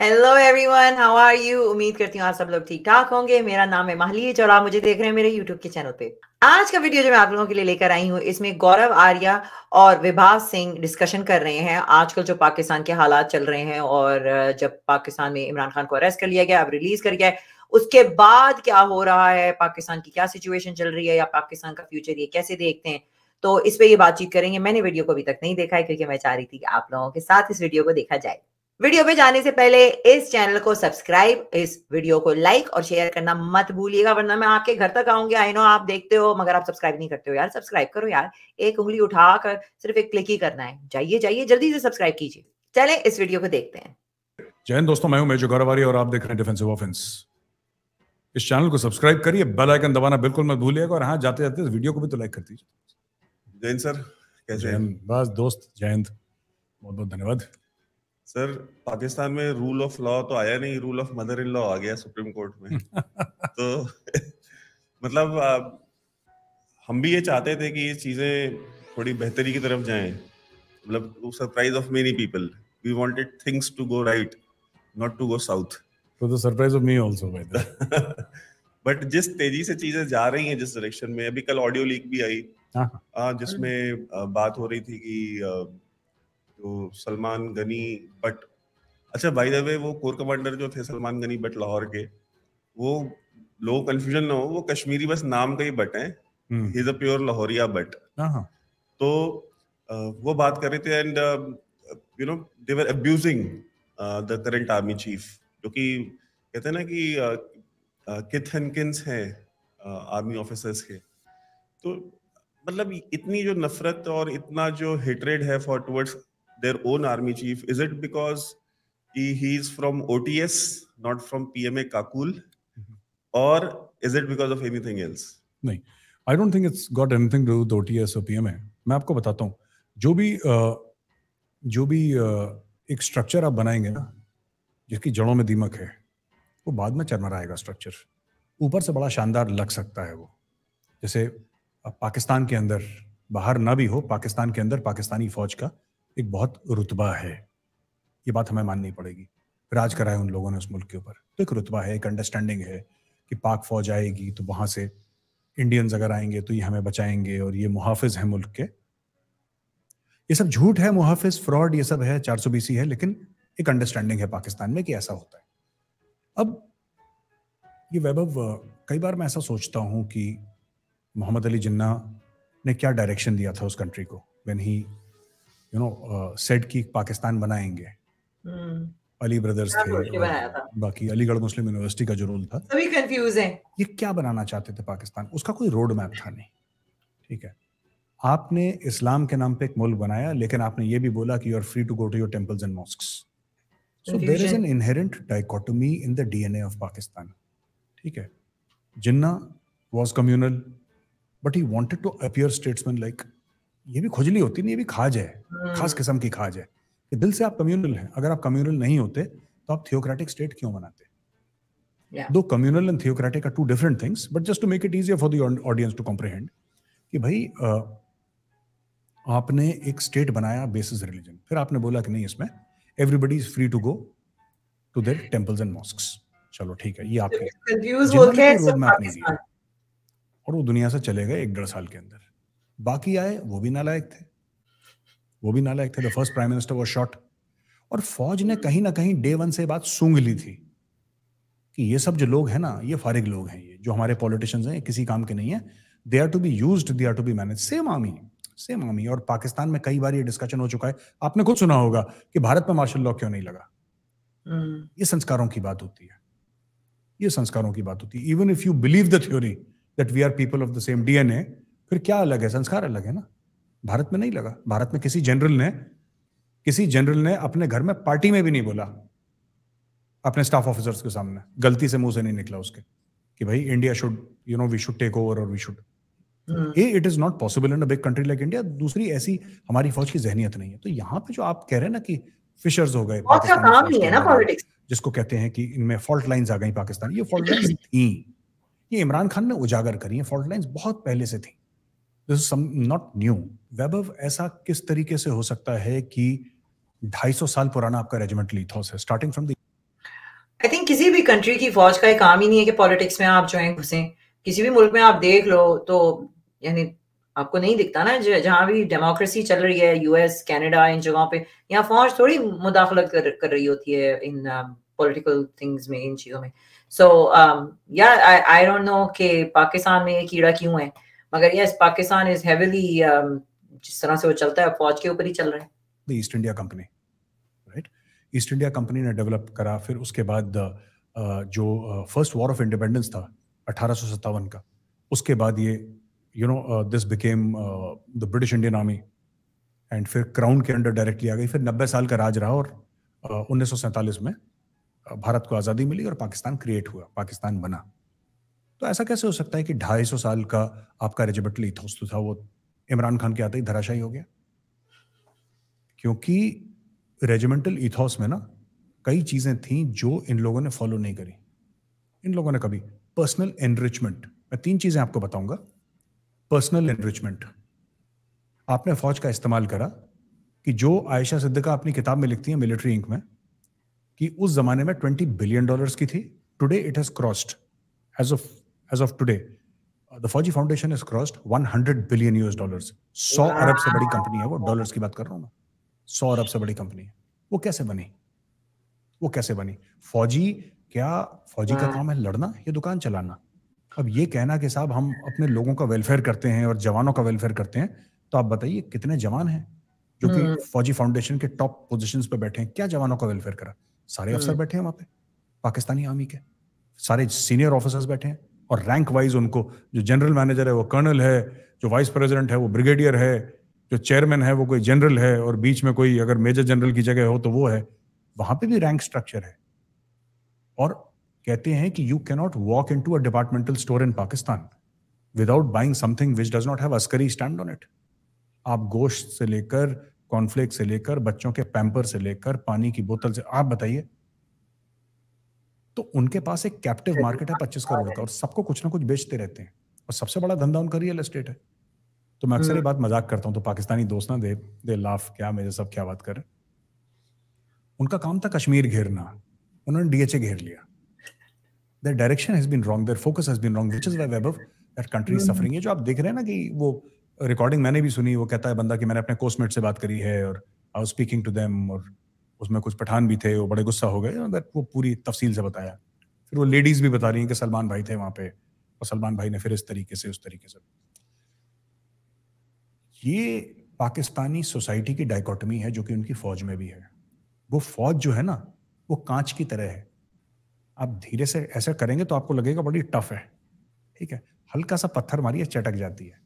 Hello everyone how are you उम्मीद करती हूँ आप सब लोग ठीक ठाक होंगे मेरा नाम है महलीज और आप मुझे देख रहे हैं मेरे यूट्यूब के चैनल पे आज का वीडियो जो मैं आप लोगों के लिए लेकर आई हूँ इसमें गौरव आर्या और विभाव सिंह डिस्कशन कर रहे हैं आजकल जो पाकिस्तान के हालात चल रहे हैं और जब पाकिस्तान में इमरान खान को अरेस्ट कर लिया गया अब रिलीज कर गया उसके बाद क्या हो रहा है पाकिस्तान की क्या सिचुएशन चल रही है या पाकिस्तान का फ्यूचर ये कैसे देखते हैं तो इस पर ये बातचीत करेंगे मैंने वीडियो को अभी तक नहीं देखा है क्योंकि मैं चाह रही थी कि आप लोगों के साथ इस वीडियो को देखा जाए वीडियो पे जाने से पहले इस चैनल को सब्सक्राइब इस वीडियो को लाइक और शेयर करना मत भूलिएगा वरना मैं आपके घर तक आऊंगी आई नो आप देखते हो मगर आप सब्सक्राइब नहीं करते हो यार सब्सक्राइब करो यार एक उंगली उठाकर सिर्फ एक क्लिक ही करना है जाइए जाइए जल्दी से सब्सक्राइब कीजिए चले इस वीडियो को देखते हैं जैन दोस्तों मैं हूं मेजर गौरवारी और आप देख रहे हैं डिफेंसिव ऑफेंस इस चैनल को सब्सक्राइब करिए बेल आइकन दबाना बिल्कुल मत भूलिएगा और हाँ जाते जाते इस वीडियो को भी तो लाइक कर दीजिए जयंत सर कैसे हैं बस दोस्त जयंत बहुत बहुत धन्यवाद सर पाकिस्तान में रूल ऑफ लॉ तो आया नहीं rule of mother in law आ गया सुप्रीम कोर्ट में तो मतलब हम भी ये चाहते थे कि ये चीजें थोड़ी बेहतरी की तरफ जाएं मतलब surprise of many people we wanted things to go right not to go south for the surprise of me also by the but जिस तेजी से चीजें जा रही हैं जिस डायरेक्शन में अभी कल ऑडियो लीक भी आई हां हाँ। हाँ, जिसमें बात हो रही थी कि आ, जो सलमान गनी बट अच्छा बाय द वे वो कोर कमांडर जो थे सलमान गनी बट लाहौर के वो लोग कंफ्यूजन ना हो वो कश्मीरी बस नाम का ही बट है इज अ प्योर लाहौरिया बट तो वो बात कर रहे थे and you know they were abusing the current army chief क्योंकि कहते हैं ना कि किथ हनकिंस हैं आर्मी ऑफिसर्स के तो मतलब इतनी जो नफरत और इतना जो हेटरेड है for towards their own army chief? Is it because he, he's from OTS, not from PMA Kakul? Mm-hmm. Or is it because of anything else? nahi i नहीं I don't think it's got anything to do OTS और PMA मैं आपको बताता हूँ जो भी जो भी एक स्ट्रक्चर आप बनाएंगे ना जिसकी जड़ों में दीमक है वो बाद में चरमराएगा स्ट्रक्चर ऊपर से बड़ा शानदार लग सकता है वो जैसे पाकिस्तान के अंदर बाहर ना भी हो पाकिस्तान के अंदर पाकिस्तानी फौज का एक बहुत रुतबा है ये बात हमें माननी पड़ेगी राज कराए उन लोगों ने उस मुल्क के ऊपर तो एक रुतबा है एक अंडरस्टैंडिंग है कि पाक फौज आएगी तो वहाँ से इंडियंस अगर आएंगे तो ये हमें बचाएंगे और ये मुहाफिज है मुल्क के ये सब झूठ है मुहाफिज फ्रॉड ये सब है चार सौ बीसी है लेकिन एक अंडरस्टैंडिंग है पाकिस्तान में कि ऐसा होता है अब ये वैभव कई बार मैं ऐसा सोचता हूँ कि मोहम्मद अली जिन्ना ने क्या डायरेक्शन दिया था उस कंट्री को when he you know set की पाकिस्तान बनाएंगे hmm. अली ब्रदर्स थे बाकी अलीगढ़ मुस्लिम यूनिवर्सिटी का जो रोल था सभी कंफ्यूज हैं ये क्या बनाना चाहते थे पाकिस्तान उसका कोई रोड मैप था नहीं ठीक है आपने इस्लाम के नाम पे एक मुल्क बनाया लेकिन आपने ये भी बोला कि you are free to go to your temples and mosques so there is an inherent dichotomy in the DNA of Pakistan ठीक है Jinnah was communal but he wanted to appear statesman like ये भी खुजली होती नहीं ये भी खाज है खास हम्म। किस्म की खाज है कि दिल से आप कम्युनल हैं अगर आप कम्युनल नहीं होते तो आप थियोक्रेटिक स्टेट क्यों बनाते दो communal and theocratic are two different things but just to make it easier for the audience to comprehend कि भाई आपने एक स्टेट बनाया बेसिस रिलीजन फिर आपने बोला कि नहीं इसमें everybody is free to go to their temples and mosque चलो ठीक है ये आपके और वो दुनिया से चले गए एक डेढ़ साल के अंदर बाकी आए वो भी नालायक थे वो भी नालायक थे the first prime minister was short और फौज ने कहीं ना कहीं डे वन से बात सूंघ ली थी कि ये सब जो लोग हैं ना ये फारिग लोग हैं ये जो हमारे पॉलिटिशियंस हैं किसी काम के नहीं है they are to be use they are to be manage same army same army और पाकिस्तान में कई बार ये डिस्कशन हो चुका है आपने खुद सुना होगा कि भारत में मार्शल लॉ क्यों नहीं लगा हम्म। ये संस्कारों की बात होती है ये संस्कारों की बात होती है even if you believe the theory that we are people of the same DNA फिर क्या अलग है संस्कार अलग है ना भारत में नहीं लगा भारत में किसी जनरल ने किसी जनरल ने अपने घर में पार्टी में भी नहीं बोला अपने स्टाफ ऑफिसर्स के सामने गलती से मुंह से नहीं निकला उसके कि भाई India should you know we should take over और we should a it is not possible in a big country like India दूसरी ऐसी हमारी फौज की जहनीत नहीं है तो यहाँ पे जो आप कह रहे हैं ना कि फिशर्स हो गए जिसको कहते हैं कि इनमें फॉल्ट लाइंस आ गई पाकिस्तान ये फॉल्ट लाइंस थी ये इमरान खान ने उजागर करी है फॉल्ट लाइंस बहुत पहले से थी this is some not new Vaibhav ऐसा किस तरीके से हो सकता है कि 250 साल पुराना आपका रेजिमेंट लीथोस है starting from the I think किसी भी कंट्री की फौज का एक काम ही नहीं है कि पॉलिटिक्स में आप जो है घुसे किसी भी मुल्क में आप देख लो तो यानी आपको नहीं दिखता ना जहां भी डेमोक्रेसी चल रही है यूएस कनाडा इन जगहों पे यहाँ फौज थोड़ी मुदाखलत कर, कर रही होती है इन पॉलिटिकल um, थिंग्स में इन चीज़ों में सो या आई डोंट नो कि पाकिस्तान में ये कीड़ा क्यों है मगर yes Pakistan is heavily um, जिस तरह से वो चलता है फौज के ऊपर ही चल रहे हैं the East India Company right East India Company ने डेवलप करा फिर उसके बाद uh, जो फर्स्ट वॉर ऑफ इंडिपेंडेंस था अठारह का उसके बाद ये you know this became the British Indian army and फिर क्राउन के अंडर डायरेक्टली आ गई फिर नब्बे साल का राज रहा और uh, उन्नीस में uh, भारत को आज़ादी मिली और पाकिस्तान क्रिएट हुआ पाकिस्तान बना तो ऐसा कैसे हो सकता है कि ढाई सौ साल का आपका रेजिमेंटल इथोस तो था वो इमरान खान के आते ही धराशायी हो गया क्योंकि रेजिमेंटल इथॉस में ना कई चीज़ें थीं जो इन लोगों ने फॉलो नहीं करी इन लोगों ने कभी पर्सनल एनरिचमेंट मैं तीन चीज़ें आपको बताऊंगा पर्सनल एनरिचमेंट आपने फौज का इस्तेमाल करा कि जो आयशा सिद्दीका अपनी किताब में लिखती है मिलिट्री इंक में कि उस जमाने में ट्वेंटी बिलियन डॉलर की थी today it has crossed as of as of today the Fauji Foundation is crossed 100 billion US dollars 100 अरब से बड़ी कंपनी है वो डॉलर्स की बात कर रहा हूँ मैं 100 अरब से बड़ी कंपनी है वो कैसे बनी वो कैसे बनी फौजी क्या फौजी का हाँ। काम है लड़ना या दुकान चलाना अब ये कहना कि साहब हम अपने लोगों का वेलफेयर करते हैं और जवानों का वेलफेयर करते हैं तो आप बताइए कितने जवान हैं जो कि हम्म। फौजी फाउंडेशन के टॉप पोजिशन पर बैठे हैं क्या जवानों का वेलफेयर करा सारे अफसर हम्म। बैठे हैं वहां पे पाकिस्तानी आर्मी के सारे सीनियर ऑफिसर्स बैठे हैं और रैंक वाइज उनको जो जनरल मैनेजर है वो कर्नल है जो वाइस प्रेसिडेंट है वो ब्रिगेडियर है जो चेयरमैन है वो कोई जनरल है और बीच में कोई अगर मेजर जनरल की जगह हो तो वो है वहां पे भी रैंक स्ट्रक्चर है और कहते हैं कि you cannot walk into a departmental store in Pakistan without buying something which does not have Askari stand on it आप गोश्त से लेकर कॉन्फ्लेक्ट से लेकर बच्चों के पैम्पर से लेकर पानी की बोतल से आप बताइए तो उनके पास एक कैप्टिव मार्केट है पच्चीस करोड़ का और सबको कुछ ना कुछ बेचते रहते हैं और सबसे बड़ा धंधा उनका रियल एस्टेट है तो मैं अक्सर ये हम्म। बात मजाक करता हूँ तो पाकिस्तानी दोस्त ना दे दे लाफ क्या मेरे सब क्या बात कर उनका काम था कश्मीर घेरना उन्होंने डीएचए घेर लिया their direction has been wrong their focus has been wrong which is why Weber that country is hmm. suffering ये जो आप देख रहे हैं ना कि वो रिकॉर्डिंग मैंने भी सुनी वो कहता है बंदा कि मैंने अपने कोस्टमेट से बात करी है और I was speaking to them और उसमें कुछ पठान भी थे वो बड़े गुस्सा हो गए अगर वो पूरी तफसील से बताया फिर वो लेडीज़ भी बता रही हैं कि सलमान भाई थे वहाँ पे और सलमान भाई ने फिर इस तरीके से उस तरीके से ये पाकिस्तानी सोसाइटी की डाइकोटमी है जो कि उनकी फ़ौज में भी है वो फ़ौज जो है ना वो कांच की तरह है आप धीरे से ऐसे करेंगे तो आपको लगेगा बड़ी टफ है ठीक है हल्का सा पत्थर मारिए चटक जाती है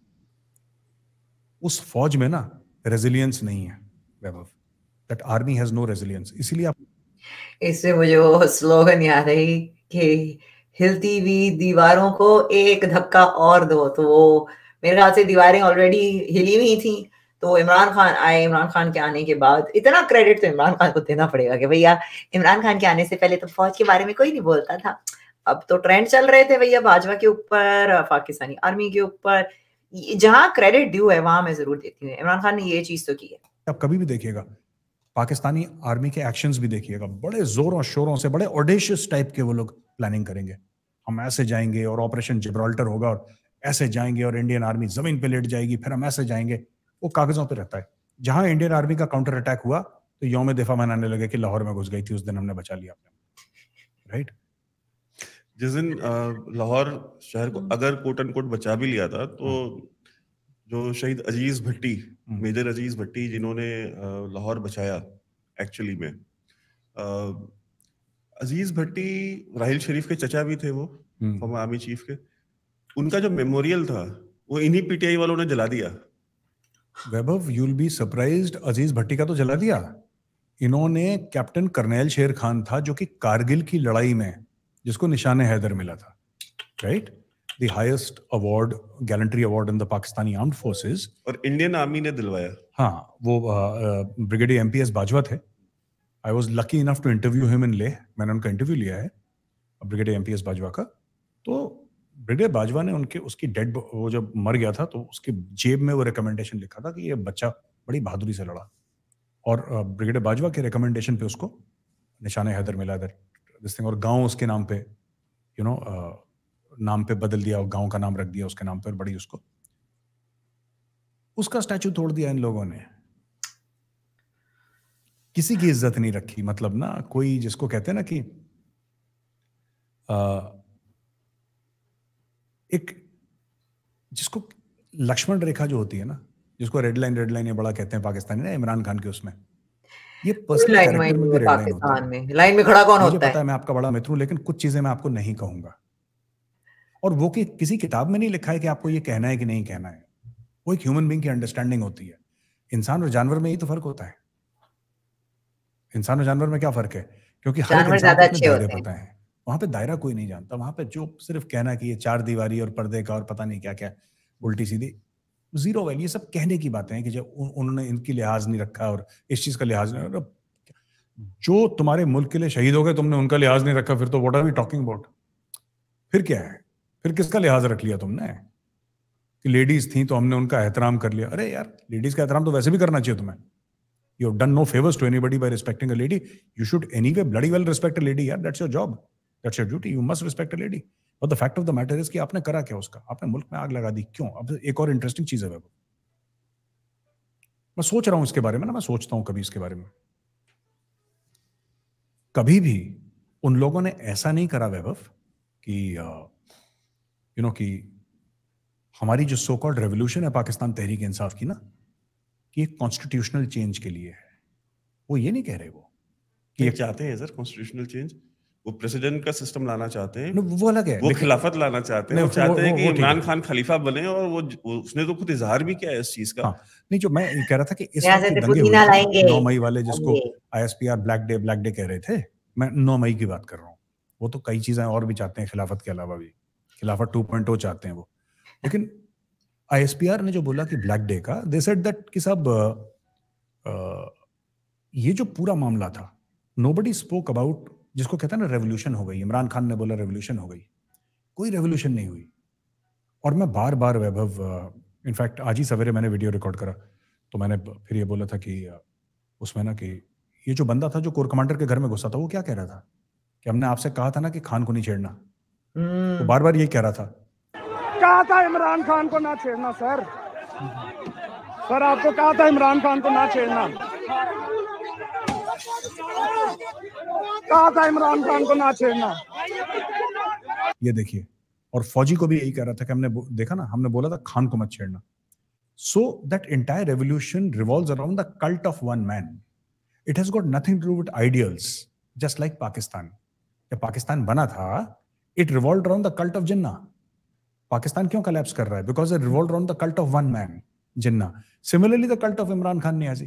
उस फौज में ना रेजिलियंस नहीं है वैभव that army has no resilience इसीलिए आप इससे वो जो स्लोगन याद आई कि हिलती हुई दीवारों को एक धक्का और दो तो वो मेरे ख्याल से दीवारें ऑलरेडी हिली हुई थी तो इमरान खान आए इमरान खान के आने के बाद इतना क्रेडिट तो इमरान खान को देना पड़ेगा कि भैया इमरान खान के आने से पहले तो फौज के बारे में कोई नहीं बोलता था अब तो ट्रेंड चल रहे थे भैया भाजपा के ऊपर पाकिस्तानी आर्मी के ऊपर जहां क्रेडिट ड्यू है वहां मैं जरूर देती हूँ इमरान खान ने ये चीज तो की है आप कभी भी देखिएगा पाकिस्तानी आर्मी के एक्शंस भी देखिएगा बड़े जोरों शोरों से बड़े ऑडेशियस टाइप के वो लोग प्लानिंग करेंगे हम ऐसे जाएंगे और ऑपरेशन जिब्राल्टर होगा और ऐसे जाएंगे और इंडियन आर्मी जमीन पर लेट जाएगी फिर हम ऐसे जाएंगे वो कागजों पर रहता है जहां इंडियन आर्मी का काउंटर अटैक हुआ तो यौम दिफा मनाने लगे कि लाहौर में घुस गई थी उस दिन हमने बचा लिया अपने राइट जिस दिन लाहौर शहर को हम्म। अगर कोट एंड कोट बचा भी लिया था तो हम्म। जो शहीद अजीज भट्टी हम्म। मेजर अजीज भट्टी जिन्होंने लाहौर बचाया एक्चुअली में अजीज भट्टी राहिल शरीफ के चचा भी थे वो आर्मी हम्म। चीफ के उनका जो मेमोरियल था वो इन्हीं पीटीआई वालों ने जला दिया Vaibhav you will be surprised Aziz Bhatti का तो जला दिया इन्होंने कैप्टन करनैल शेर खान था जो कि कारगिल की लड़ाई में जिसको निशान हैदर मिला था right right? the highest award gallantry award in the Pakistani armed forces और इंडियन आर्मी ने दिलवाया हाँ वो brigadier M P S Bajwa थे I was lucky enough to interview him in Leh मैंने उनका इंटरव्यू लिया है brigadier M P S Bajwa का तो ब्रिगेडियर बाजवा ने उनके उसकी डेड वो जब मर गया था तो उसके जेब में वो रिकमेंडेशन लिखा था कि ये बच्चा बड़ी बहादुरी से लड़ा और ब्रिगेडियर बाजवा के रिकमेंडेशन पे उसको निशान हैदर मिला हैदर दिस थिंग और गांव उसके नाम पे यू you नो know, नाम पे बदल दिया गांव का नाम रख दिया उसके नाम पर बड़ी उसको उसका स्टैचू तोड़ दिया इन लोगों ने किसी की इज्जत नहीं रखी मतलब ना कोई जिसको कहते हैं ना कि आ, एक जिसको लक्ष्मण रेखा जो होती है ना जिसको रेड लाइन रेड लाइन ये बड़ा कहते हैं पाकिस्तानी ना इमरान खान के उसमें ये पर्सनल में, में, में लाइन में खड़ा कौन होता है मैं आपका बड़ा मित्र हूं लेकिन कुछ चीजें मैं आपको नहीं कहूंगा और वो कि किसी किताब में नहीं लिखा है कि आपको ये कहना है कि नहीं कहना है वो एक ह्यूमन बींग की अंडरस्टैंडिंग होती है इंसान और जानवर में ही तो फर्क होता है इंसान और जानवर में क्या फर्क है क्योंकि हर इंसान दायरे पता है वहां पे दायरा कोई नहीं जानता वहां पे जो सिर्फ कहना कि ये चार दीवारी और पर्दे का और पता नहीं क्या क्या उल्टी सीधी जीरो वैल्यू ये सब कहने की बातें हैं कि जब उन्होंने इनकी लिहाज नहीं रखा और इस चीज का लिहाज नहीं जो तुम्हारे मुल्क के लिए शहीद हो गए तुमने उनका लिहाज नहीं रखा फिर तो what are we talking about फिर क्या है फिर किसका लिहाज रख लिया तुमने कि लेडीज थी तो हमने उनका एहतराम कर लिया अरे यार लेडीज का एहतराम तो वैसे भी करना चाहिए तुम्हें you done no favours to anybody by respecting a lady you should anyway bloody well respect a lady यार that's your job that's your duty you must respect a lady but the fact of the matter is कि आपने करा क्या उसका आपने मुल्क में आग लगा दी क्यों अब एक और इंटरेस्टिंग चीज है वो मैं सोच रहा हूं इसके बारे में ना मैं सोचता हूं कभी इसके बारे में कभी भी उन लोगों ने ऐसा नहीं करा वैभव कि यू नो कि हमारी जो सो कॉल्ड रेवोल्यूशन है पाकिस्तान तहरीक इंसाफ की ना कि एक कॉन्स्टिट्यूशनल चेंज के लिए है वो ये नहीं कह रहे वो कि एक चाहते हैं सर कॉन्स्टिट्यूशनल चेंज वो प्रेसिडेंट का सिस्टम लाना चाहते हैं वो अलग है वो खिलाफत लाना चाहते हैं वो चाहते हैं कि इमरान खान खलीफा बने और वो उसने तो खुद इजहार भी किया है इस चीज का हाँ, नहीं जो मैं कह रहा था कि इस तो दंगे नौ मई वाले जिसको ISPR black day black day कह रहे थे मैं नौ मई की बात कर रहा हूँ वो तो कई चीजें और भी चाहते हैं खिलाफत के अलावा भी टू पॉइंट oh चाहते हैं वो लेकिन आई ने जो बोला कि ब्लैक डे का दे सेड दैट कि साहब ये जो पूरा मामला था नो बडी स्पोक अबाउट जिसको कहते हैं ना रेवोल्यूशन हो गई इमरान खान ने बोला रेवोल्यूशन हो गई कोई रेवोल्यूशन नहीं हुई और मैं बार बार वैभव इनफैक्ट आज ही सवेरे मैंने वीडियो रिकॉर्ड करा तो मैंने फिर ये बोला था कि उसमें ना कि ये जो बंदा था जो कोर कमांडर के घर में घुसा था वो क्या कह रहा था कि हमने आपसे कहा था ना कि खान को नहीं छेड़ना तो हम्म। बार बार ये कह रहा था कहा था इमरान खान को ना छेड़ना सर सर आपको कहा था इमरान खान को ना छेड़ना कहा था इमरान खान को ना छेड़ना ये देखिए और फौजी को भी यही कह रहा था कि हमने देखा ना हमने बोला था खान को मत छेड़ना so that entire revolution revolve around the cult of one man it has got nothing to do with ideals just like Pakistan जब पाकिस्तान बना था it revolve around the cult of Jinnah Pakistan क्यों कलेप्स कर रहा है? Because it revolve around the cult of one man Jinnah similarly the cult of Imran Khan Niazi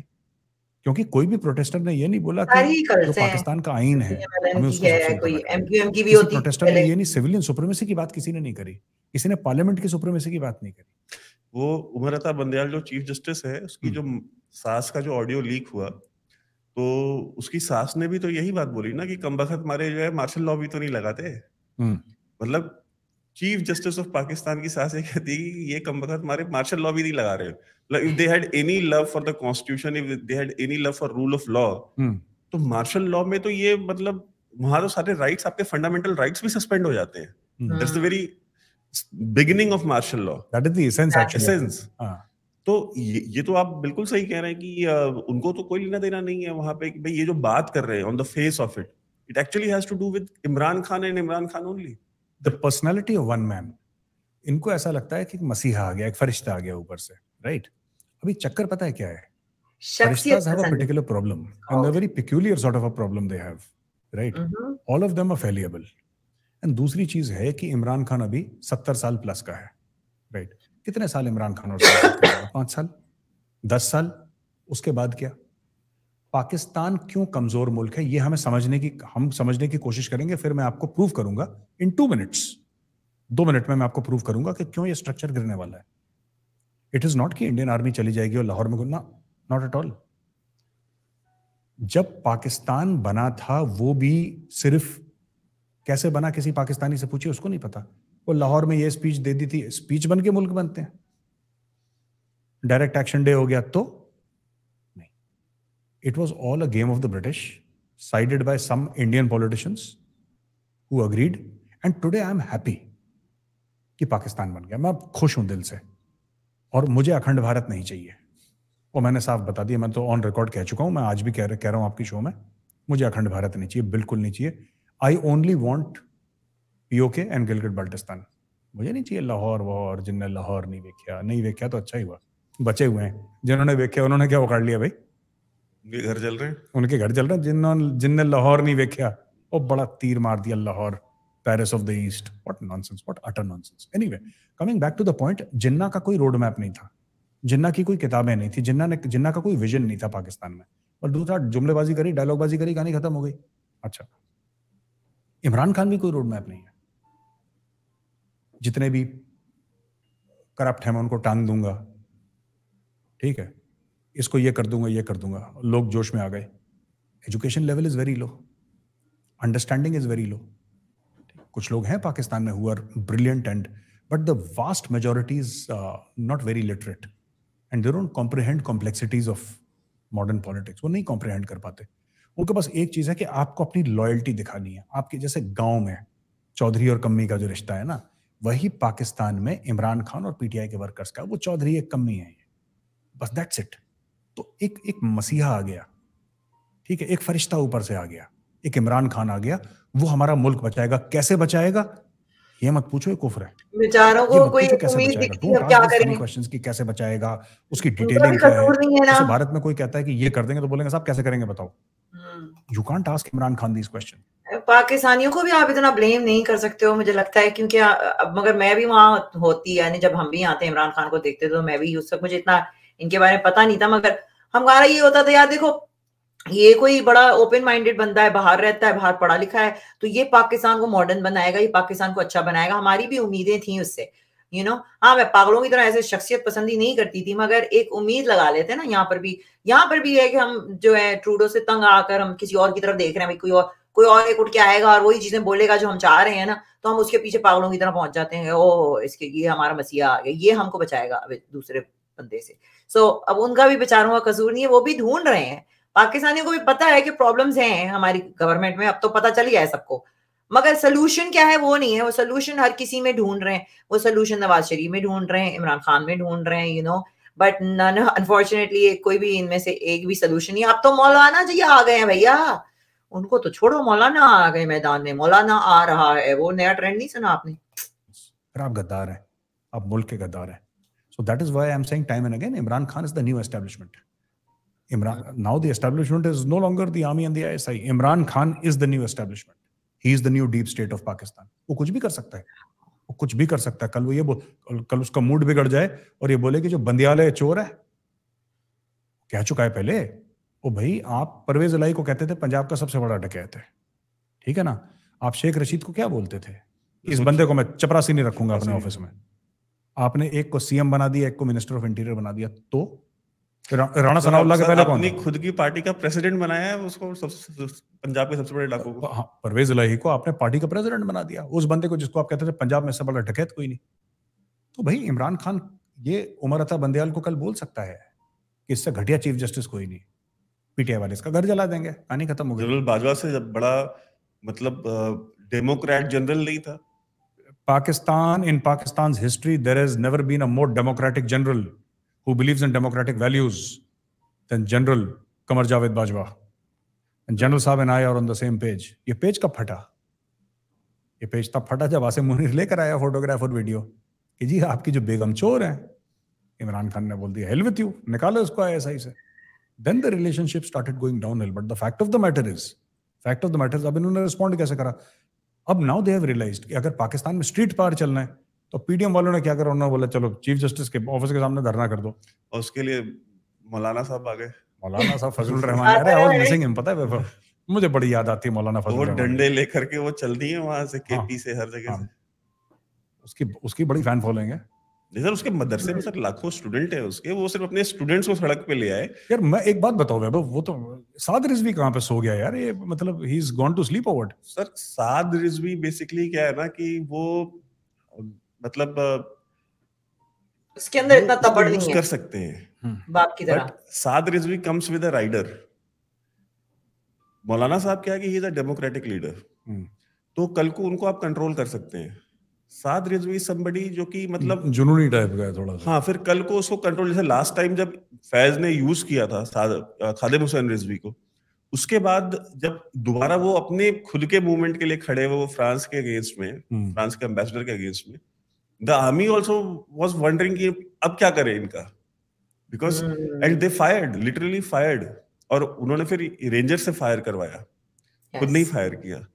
क्योंकि कोई भी प्रोटेस्टर ने ये नहीं बोला कि जो पाकिस्तान का आईन है हमें उसको है, कोई की भी होती प्रोटेस्टर ने ये नहीं सिविलियन सुप्रीमेसी की बात किसी ने नहीं करी किसी ने पार्लियामेंट की सुप्रीमेसी की बात नहीं करी वो उमरता बंदयाल जो चीफ जस्टिस है उसकी हम्म। जो सास का जो ऑडियो लीक हुआ तो उसकी सास ने भी तो यही बात बोली ना कि कम बखत मारे जो है मार्शल लॉ भी तो नहीं लगाते Hmm. मतलब चीफ जस्टिस ऑफ पाकिस्तान की सास ये कहती है कि ये कम वक्त हमारे मार्शल लॉ भी नहीं लगा रहे if they had any love for the constitution if they had any love for rule of law तो मार्शल लॉ में तो ये मतलब वहां तो सारे राइट्स आपके फंडामेंटल राइट्स भी सस्पेंड हो जाते हैं that's the very beginning of martial law that is the essence actually essence तो ये, ये तो आप बिल्कुल सही कह रहे हैं कि उनको तो कोई लेना देना नहीं है वहां पे कि भाई ये जो बात कर रहे हैं on the face of it It actually has to do with Imran Khan and Imran Khan only. The personality of one man. इनको ऐसा लगता है कि मसीहा आ गया एक फरिश्ता आ गया ऊपर से राइट अभी चक्कर पता है क्या है फरिश्ताज have a particular problem and a very peculiar sort of a problem they have right all of them are fallible and दूसरी चीज है कि इमरान खान अभी सत्तर साल प्लस का है राइट right? कितने साल इमरान खान और पांच साल दस साल उसके बाद क्या पाकिस्तान क्यों कमजोर मुल्क है ये हमें समझने की हम समझने की कोशिश करेंगे फिर मैं आपको प्रूव करूंगा इन टू मिनट्स दो मिनट में मैं आपको प्रूव करूंगा कि क्यों ये स्ट्रक्चर गिरने वाला है इट इज नॉट कि इंडियन आर्मी चली जाएगी और लाहौर में घूमना नॉट एट ऑल जब पाकिस्तान बना था वो भी सिर्फ कैसे बना किसी पाकिस्तानी से पूछिए उसको नहीं पता वो लाहौर में ये स्पीच दे दी थी स्पीच बन के मुल्क बनते हैं डायरेक्ट एक्शन डे हो गया तो it was all a game of the British, sided by some Indian politicians who agreed. And today I'm happy कि पाकिस्तान बन गया मैं खुश हूं दिल से और मुझे अखंड भारत नहीं चाहिए वो मैंने साफ बता दिया मैं तो ऑन रिकॉर्ड कह चुका हूं मैं आज भी कह रह, कह रहा हूं आपकी शो में मुझे अखंड भारत नहीं चाहिए बिल्कुल नहीं चाहिए I only want PoK and Gilgit Baltistan मुझे नहीं चाहिए लाहौर वाहौर जिनने लाहौर नहीं देखा नहीं देखा तो अच्छा ही हुआ बचे हुए हैं जिन्होंने देखे उन्होंने क्या उखाड़ लिया भाई उनके घर चल रहे उनके घर चल रहे जिन्होंने जिनने लाहौर नहीं देखा वो बड़ा तीर मार दिया Lahore Paris of the East what nonsense what utter nonsense anyway coming back to the point Jinnah का कोई रोड मैप नहीं था जिन्ना की कोई किताबें नहीं थी जिन्ना ने जिन्ना का कोई विजन नहीं था पाकिस्तान में और दूसरा जुमलेबाजी करी डायलॉगबाजी करी कहानी खत्म हो गई अच्छा इमरान खान भी कोई रोड मैप नहीं है जितने भी करप्ट हैं मैं उनको टांग दूंगा ठीक है इसको ये कर दूंगा ये कर दूंगा लोग जोश में आ गए education level is very low understanding is very low कुछ लोग हैं पाकिस्तान में हुआ brilliant and but the vast majority is not very literate and they don't comprehend complexities of modern politics वो नहीं कॉम्प्रीहेंड कर पाते उनके पास एक चीज़ है कि आपको अपनी लॉयल्टी दिखानी है आपके जैसे गांव में चौधरी और कम्मी का जो रिश्ता है ना वही पाकिस्तान में इमरान खान और पीटीआई के वर्कर्स का वो चौधरी एक कम्मी है बस दैट्स इट तो एक एक मसीहा आ गया ठीक है एक फरिश्ता ऊपर से आ गया एक इमरान खान आ गया वो हमारा मुल्क बचाएगा कैसे बचाएगा ये मत पूछो ये कुफर है बेचारों को कोई उम्मीद दिखती क्वेश्चंस की कैसे बचाएगा उसकी डिटेलिंग क्या है, भारत में कोई कहता है कि ये कर देंगे तो बोलेंगे साहब कैसे करेंगे बताओ you can't ask Imran Khan this question पाकिस्तानियों को भी आप इतना ब्लेम नहीं कर सकते हो मुझे लगता है क्योंकि अब मगर मैं भी वहां होती है जब हम भी आते हैं इमरान खान को देखते तो मैं भी उस वक्त मुझे इतना इनके बारे में पता नहीं था मगर हमारा ये होता था यार देखो ये कोई बड़ा ओपन माइंडेड बंदा है बाहर रहता है बाहर पढ़ा लिखा है तो ये पाकिस्तान को मॉडर्न बनाएगा ये पाकिस्तान को अच्छा बनाएगा हमारी भी उम्मीदें थी उससे यू नो हाँ मैं पागलों की तरह ऐसे शख्सियत पसंद ही नहीं करती थी मगर एक उम्मीद लगा लेते ना यहाँ पर भी यहाँ पर भी है कि हम जो है ट्रूडो से तंग आकर हम किसी और की तरफ देख रहे हैं भाई कोई और कोई और एक उठ के आएगा और वही चीजें बोलेगा जो हम चाह रहे हैं ना तो हम उसके पीछे पागलों की तरह पहुंच जाते हैं ओ इसके ये हमारा मसीहा आ गया ये हमको बचाएगा दूसरे बंदे से सो so, अब उनका भी बेचारों का कसूर नहीं है वो भी ढूंढ रहे हैं पाकिस्तानियों को भी पता है कि प्रॉब्लम्स हैं हमारी गवर्नमेंट में अब तो पता चल गया है सबको मगर सोल्यूशन क्या है वो नहीं है वो सोल्यूशन हर किसी में ढूंढ रहे हैं वो सोल्यूशन नवाज शरीफ में ढूंढ रहे हैं इमरान खान में ढूंढ रहे हैं you know but none unfortunately कोई भी इनमें से एक भी सोल्यूशन नहीं अब तो मौलाना जी आ गए हैं भैया उनको तो छोड़ो मौलाना आ गए मैदान में मौलाना आ रहा है वो नया ट्रेंड नहीं सुना आपने आप गद्दार है आप मुल्क के गद्दार है So that is why I'm saying time and again, Imran Khan is the new establishment. Imran, now the establishment is no longer the army and the ISI. Imran Khan is the new establishment. He is the new deep state of Pakistan. वो कुछ भी कर सकता है वो कुछ भी कर सकता है कल वो ये बोल कल उसका मूड बिगड़ जाए और ये बोले कि जो बंदियालय चोर है कह चुका है पहले ओ भाई आप परवेज अलाई को कहते थे पंजाब का सबसे बड़ा डकैत है ठीक है ना आप शेख रशीद को क्या बोलते थे इस बंदे को मैं चपरासी नहीं रखूंगा अपने ऑफिस में आपने एक को सीएम बना दिया एक को मिनिस्टर ऑफ इंटीरियर बना दिया तो राणा सनाउल्ला के पहले कौन खुद की पार्टी का प्रेसिडेंट बनाया है उसको पंजाब के सबसे बड़े डाकू को हाँ परवेज इलाही को आपने पार्टी का प्रेसिडेंट बना दिया उस बंदे को जिसको आप कहते थे पंजाब में सबसे बड़ा डकैत कोई नहीं तो भाई इमरान खान ये उमर अता बंदयाल को कल बोल सकता है कि इससे घटिया चीफ जस्टिस कोई नहीं पीटीआई वाले इसका घर जला देंगे कहानी खत्म हो गई जनरल बाजवा से जब बड़ा मतलब डेमोक्रेट जनरल नहीं था Pakistan, in Pakistan's history, there has never been a more democratic general who believes in democratic values than General Kamar Javed Bajwa. And General Saab and I are on the same page. ये page कब फटा ये page तब फटा जब आसिम मुनीर लेकर आया photograph और वीडियो कि जी आपकी जो बेगम चोर है इमरान खान ने बोल दिया हेल विथ यू निकालो इसको आईएसआई से then the relationship started going downhill but the fact of the matter is fact of the matter अब ne respond kaise kara? अब नाउ दे हैव रियलाइज्ड कि अगर पाकिस्तान में स्ट्रीट पार चलना है तो पीडीएम वालों ने क्या करा उन्होंने बोला चलो चीफ जस्टिस के ऑफिस के सामने धरना कर दो और उसके लिए मौलाना साहब आ गए मौलाना साहब फजल रहमान अरे आई वाज मिसिंग हिम पता है मुझे बड़ी याद आती है मौलाना फजल वो डंडे लेकर के वो चल दी है वहां से हाँ, केपी से हर जगह हाँ। से उसकी उसकी बड़ी फैन फॉलोइंग है सर उसके मदरसे में सर लाखों स्टूडेंट है उसके वो सिर्फ अपने स्टूडेंट्स को सड़क पे ले आए यार मैं एक बात बताऊं वैभव वो तो साद रिजवी कहाँ पे सो गया यार ये मतलब he is gone to sleep over sir Saad Rizvi basically क्या है ना कि वो मतलब उसके अंदर इतना तबड़ नहीं है कर सकते हैं हम्म। बाप की तरह Saad Rizvi comes with a rider मौलाना साहब क्या है कि he is a democratic leader तो कल को उनको आप कंट्रोल कर सकते हैं साद रिजवी संबड़ी जो कि मतलब जुनूनी टाइप का है थोड़ा सा हाँ फिर कल को उसको कंट्रोल जैसे लास्ट टाइम जब फैज ने यूज किया था खादिम हुसैन रिजवी को उसके बाद जब दोबारा वो अपने खुद के मूवमेंट के लिए खड़े हुए वो फ्रांस के अगेंस्ट में हम्म। फ्रांस के एम्बेसडर के अगेंस्ट में the army also was wondering कि अब क्या करें इनका because and they fired literally fired और उन्होंने फिर रेंजर से फायर करवाया yes. खुद नहीं फायर किया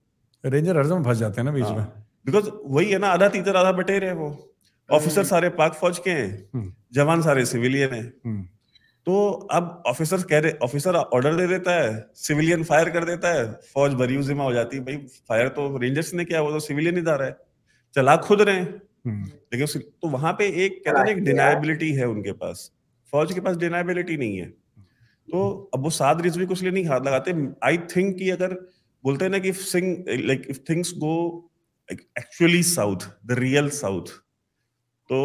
रेंजर हर समय फंस जाते हैं ना बीच हाँ। में बिकॉज वही है ना आधा तीतर आधा बटेर है वो ऑफिसर hmm. सारे पाक फौज के हैं hmm. जवान सारे सिविलियन है hmm. तो अब ऑफिसर कह रहे ऑफिसर ऑर्डर दे देता है सिविलियन फायर कर देता है फौज बरी जिमा हो जाती है भाई फायर तो रेंजर्स ने किया वो तो सिविलियन ही रहा है चला खुद रहे लेकिन तो वहां पे एक कहते हैं एक डिनाइबिलिटी है उनके पास फौज के पास डिनाइबिलिटी नहीं है तो अब वो सात रिज भी कुछ लिए नहीं हाथ लगाते आई थिंक कि अगर बोलते हैं ना कि Singh like if things go actually south the real south तो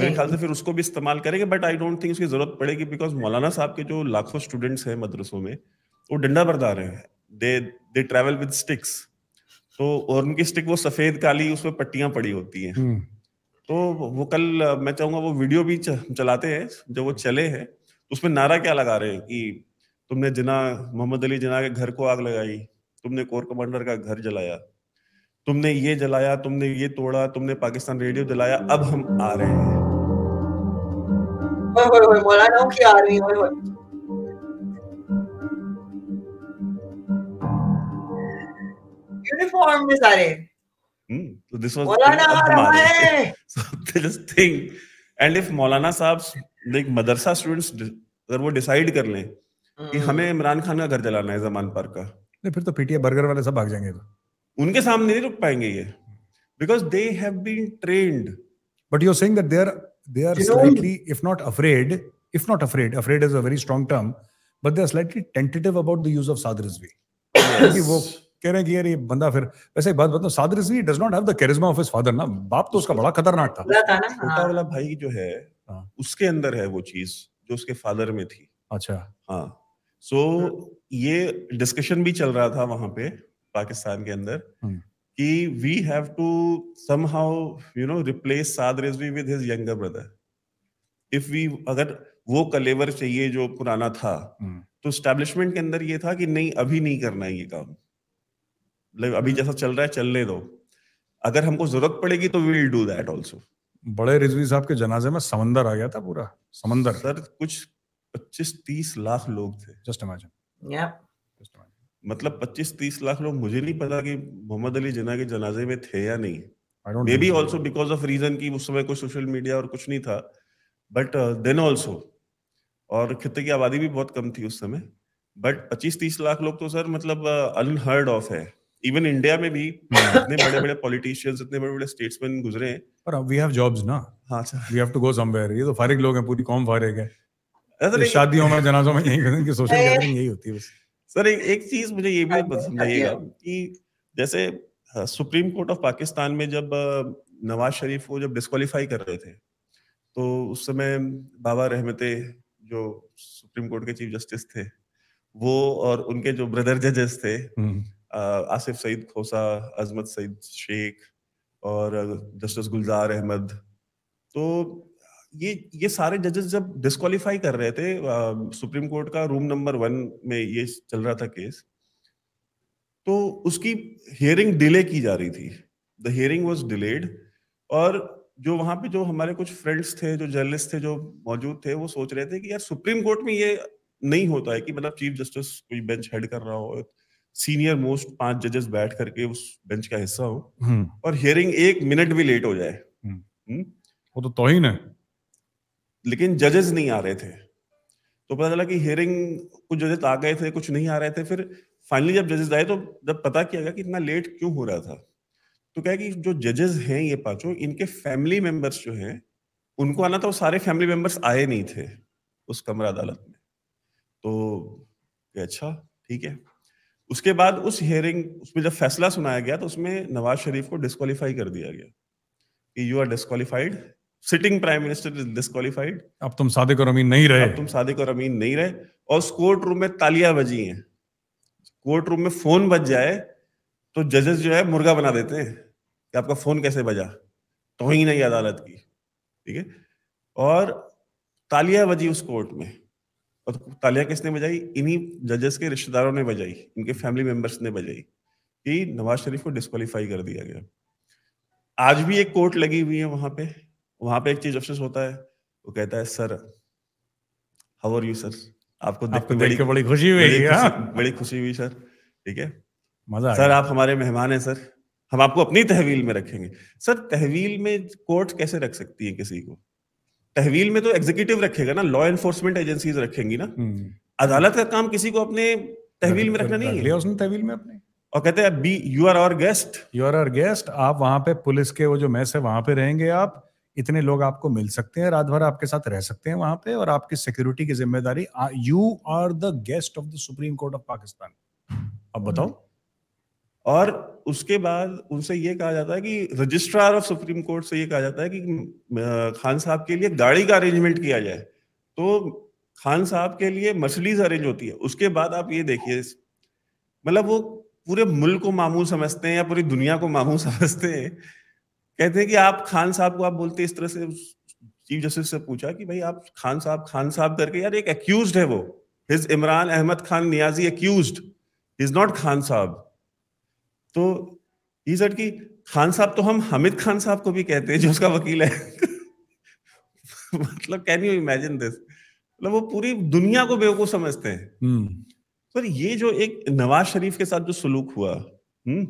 मेरे ख्याल से फिर उसको भी इस्तेमाल करेंगे बट आई डोंट थिंक उसकी जरूरत पड़ेगी बिकॉज मौलाना साहब के जो लाखों स्टूडेंट्स हैं मदरसों में वो डंडा बरदार हैं they they travel with sticks तो और उनकी स्टिक वो सफेद काली उसमें पट्टियां पड़ी होती हैं हम्म। तो वो कल मैं चाहूंगा वो वीडियो भी चलाते हैं जब वो चले हैं तो उसमें नारा क्या लगा रहे हैं कि तुमने जिना मोहम्मद अली जिना के घर को आग लगाई तुमने कोर कमांडर का घर जलाया तुमने ये जलाया तुमने ये तोड़ा तुमने पाकिस्तान रेडियो जलाया अब हम आ रहे हैं मदरसा स्टूडेंट्स अगर वो डिसाइड कर लें कि हम्म। हमें इमरान खान का घर जलाना है जमान पार्क का नहीं फिर तो पीटीए बर्गर वाले सब भाग जाएंगे तो उनके सामने नहीं रुक पाएंगे ये because they have been trained but you are saying that they are they are slightly if not afraid if not afraid afraid is a very strong term but they are slightly tentative about the use of sadr rizvi yes. वो कह रहे हैं कि यार ये बंदा फिर वैसे एक बात बताओ Saad Rizvi does not have the charisma of his father ना बाप तो उसका बड़ा खतरनाक था हाँ। छोटा वाला भाई जो है हाँ। उसके अंदर है वो चीज जो उसके फादर में थी अच्छा हाँ सो so, ये डिस्कशन भी चल रहा था वहां पे पाकिस्तान के अंदर हम्म। कि we have to somehow you know replace Saad Rizvi with his younger brother if we अगर वो कलेवर चाहिए जो पुराना था हम्म। तो स्टैब्लिशमेंट के अंदर ये था कि नहीं अभी नहीं करना है ये काम मतलब अभी जैसा चल रहा है चलने दो अगर हमको जरूरत पड़ेगी तो विल डू दैट आल्सो बड़े रिजवी साहब के जनाजे में समंदर आ गया था पूरा समंदर सर कुछ पच्चीस तीस लाख लोग थे जस्ट इमेजिन मतलब 25-30 लाख लोग मुझे नहीं पता कि मोहम्मद अली जिना के जनाजे में थे या नहीं maybe also because of reason की उस समय कोई सोशल मीडिया और कुछ नहीं था बट देन ऑल्सो और खत्ते की आबादी भी बहुत कम थी उस समय बट 25-30 लाख लोग तो सर मतलब अनहर्ड uh, ऑफ है इवन इंडिया में भी hmm. इतने बड़े बड़े पॉलिटिशियंस इतने बड़े बड़े स्टेट्समैन गुजरे हैं पर वी हैव जॉब्स ना हाँ sir we have to go somewhere ये तो फारिग लोग हैं पूरी कॉम फारिग है शादियों में जनाजों में यही सोशल गैदरिंग यही होती है बस सर ए, एक चीज मुझे ये भी हाँ, हाँ, हाँ, समझाइएगा कि जैसे सुप्रीम कोर्ट ऑफ पाकिस्तान में जब नवाज शरीफ को जब डिस्कालीफाई कर रहे थे तो उस समय बाबा रहमते जो सुप्रीम कोर्ट के चीफ जस्टिस थे वो और उनके जो ब्रदर जजेस थे हम्म। आसिफ सईद खोसा अजमत सईद शेख और जस्टिस गुलजार अहमद तो ये ये सारे जजेस जब डिस्कालीफाई कर रहे थे सुप्रीम कोर्ट का रूम नंबर वन में ये चल रहा था केस तो उसकी हियरिंग डिले की जा रही थी द हियरिंग वॉज डिलेड और जो वहां पे जो हमारे कुछ फ्रेंड्स थे जो जर्नलिस्ट थे जो मौजूद थे वो सोच रहे थे कि यार सुप्रीम कोर्ट में ये नहीं होता है कि मतलब चीफ जस्टिस कोई बेंच हेड कर रहा हो सीनियर मोस्ट पांच जजेस बैठ करके उस बेंच का हिस्सा हो हम्म। और हियरिंग एक मिनट भी लेट हो जाए हम्म। हम्म। वो तो तोहिन है लेकिन जजेस नहीं आ रहे थे तो पता चला कि हियरिंग कुछ जजेस आ गए थे कुछ नहीं आ रहे थे फिर फाइनली जब जजेस आए तो जब पता किया गया कि इतना लेट क्यों हो रहा था तो क्या कि जो जजेस हैं ये पांचों इनके फैमिली मेंबर्स जो हैं उनको आना था वो सारे फैमिली मेंबर्स आए नहीं थे उस कमरा अदालत में तो अच्छा ठीक है उसके बाद उस हियरिंग उसमें जब फैसला सुनाया गया तो उसमें नवाज शरीफ को डिस्कालीफाई कर दिया गया कि you are disqualified sitting prime minister is disqualified अब तुम सादिक और अमीन नहीं रहे अब तुम सादिक और अमीन नहीं रहे और उस कोर्ट रूम में तालियां बजी हैं कोर्ट रूम में फोन बज जाए तो जजेस जो है मुर्गा बना देते हैं कि आपका फोन कैसे बजा तो ही नहीं अदालत की ठीक है और तालियां बजी उस कोर्ट में और तालियां किसने बजाई इन्हीं जजेस के रिश्तेदारों ने बजाई इनके फैमिली मेंबर्स ने बजाई कि नवाज शरीफ को डिस्कालीफाई कर दिया गया आज भी एक कोर्ट लगी हुई है वहां पे वहां पे एक चीज अफसोस होता है वो कहता है sir how are you sir आपको देख आपको देख के बड़ी खुशी हुई बड़ी हाँ। खुशी हुई सर ठीक है मजा सर आप हमारे मेहमान हैं सर हम आपको अपनी तहवील में रखेंगे सर तहवील में कोर्ट कैसे रख सकती है किसी को तहवील में तो एग्जीक्यूटिव रखेगा ना लॉ एनफोर्समेंट एजेंसीज रखेंगी ना हम्म। अदालत का काम किसी को अपने तहवील में रखना नहीं है उसने तहवील में अपने और कहते हैं be you are our guest you are our guest आप वहां पे पुलिस के वो जो मैस है वहां पे रहेंगे आप इतने लोग आपको मिल सकते हैं रात भर आपके साथ रह सकते हैं वहां पे और आपकी सिक्योरिटी की जिम्मेदारी you are the guest of the supreme court of Pakistan अब बताओ hmm. और उसके बाद उनसे ये कहा जाता है कि रजिस्ट्रार ऑफ सुप्रीम कोर्ट से ये कहा जाता है कि खान साहब के लिए गाड़ी का अरेंजमेंट किया जाए तो खान साहब के लिए मर्सडीज अरेंज होती है उसके बाद आप ये देखिए मतलब वो पूरे मुल्क को मामूल समझते हैं या पूरी दुनिया को मामूल समझते हैं कहते हैं कि आप खान साहब को आप बोलते इस तरह से चीफ जस्टिस से पूछा कि भाई आप खान साहब खान साहब करके यार एक एक्यूज है वो his Imran Ahmed Khan Niazi accused is not Khan साहब तो सर खान साहब तो हम हमिद खान साहब को भी कहते हैं जो उसका वकील है मतलब कैन यू इमेजिन दिस मतलब वो पूरी दुनिया को बेवकूफ समझते हैं हम्म। पर ये जो एक नवाज शरीफ के साथ जो सुलूक हुआ हुँ? Hmm,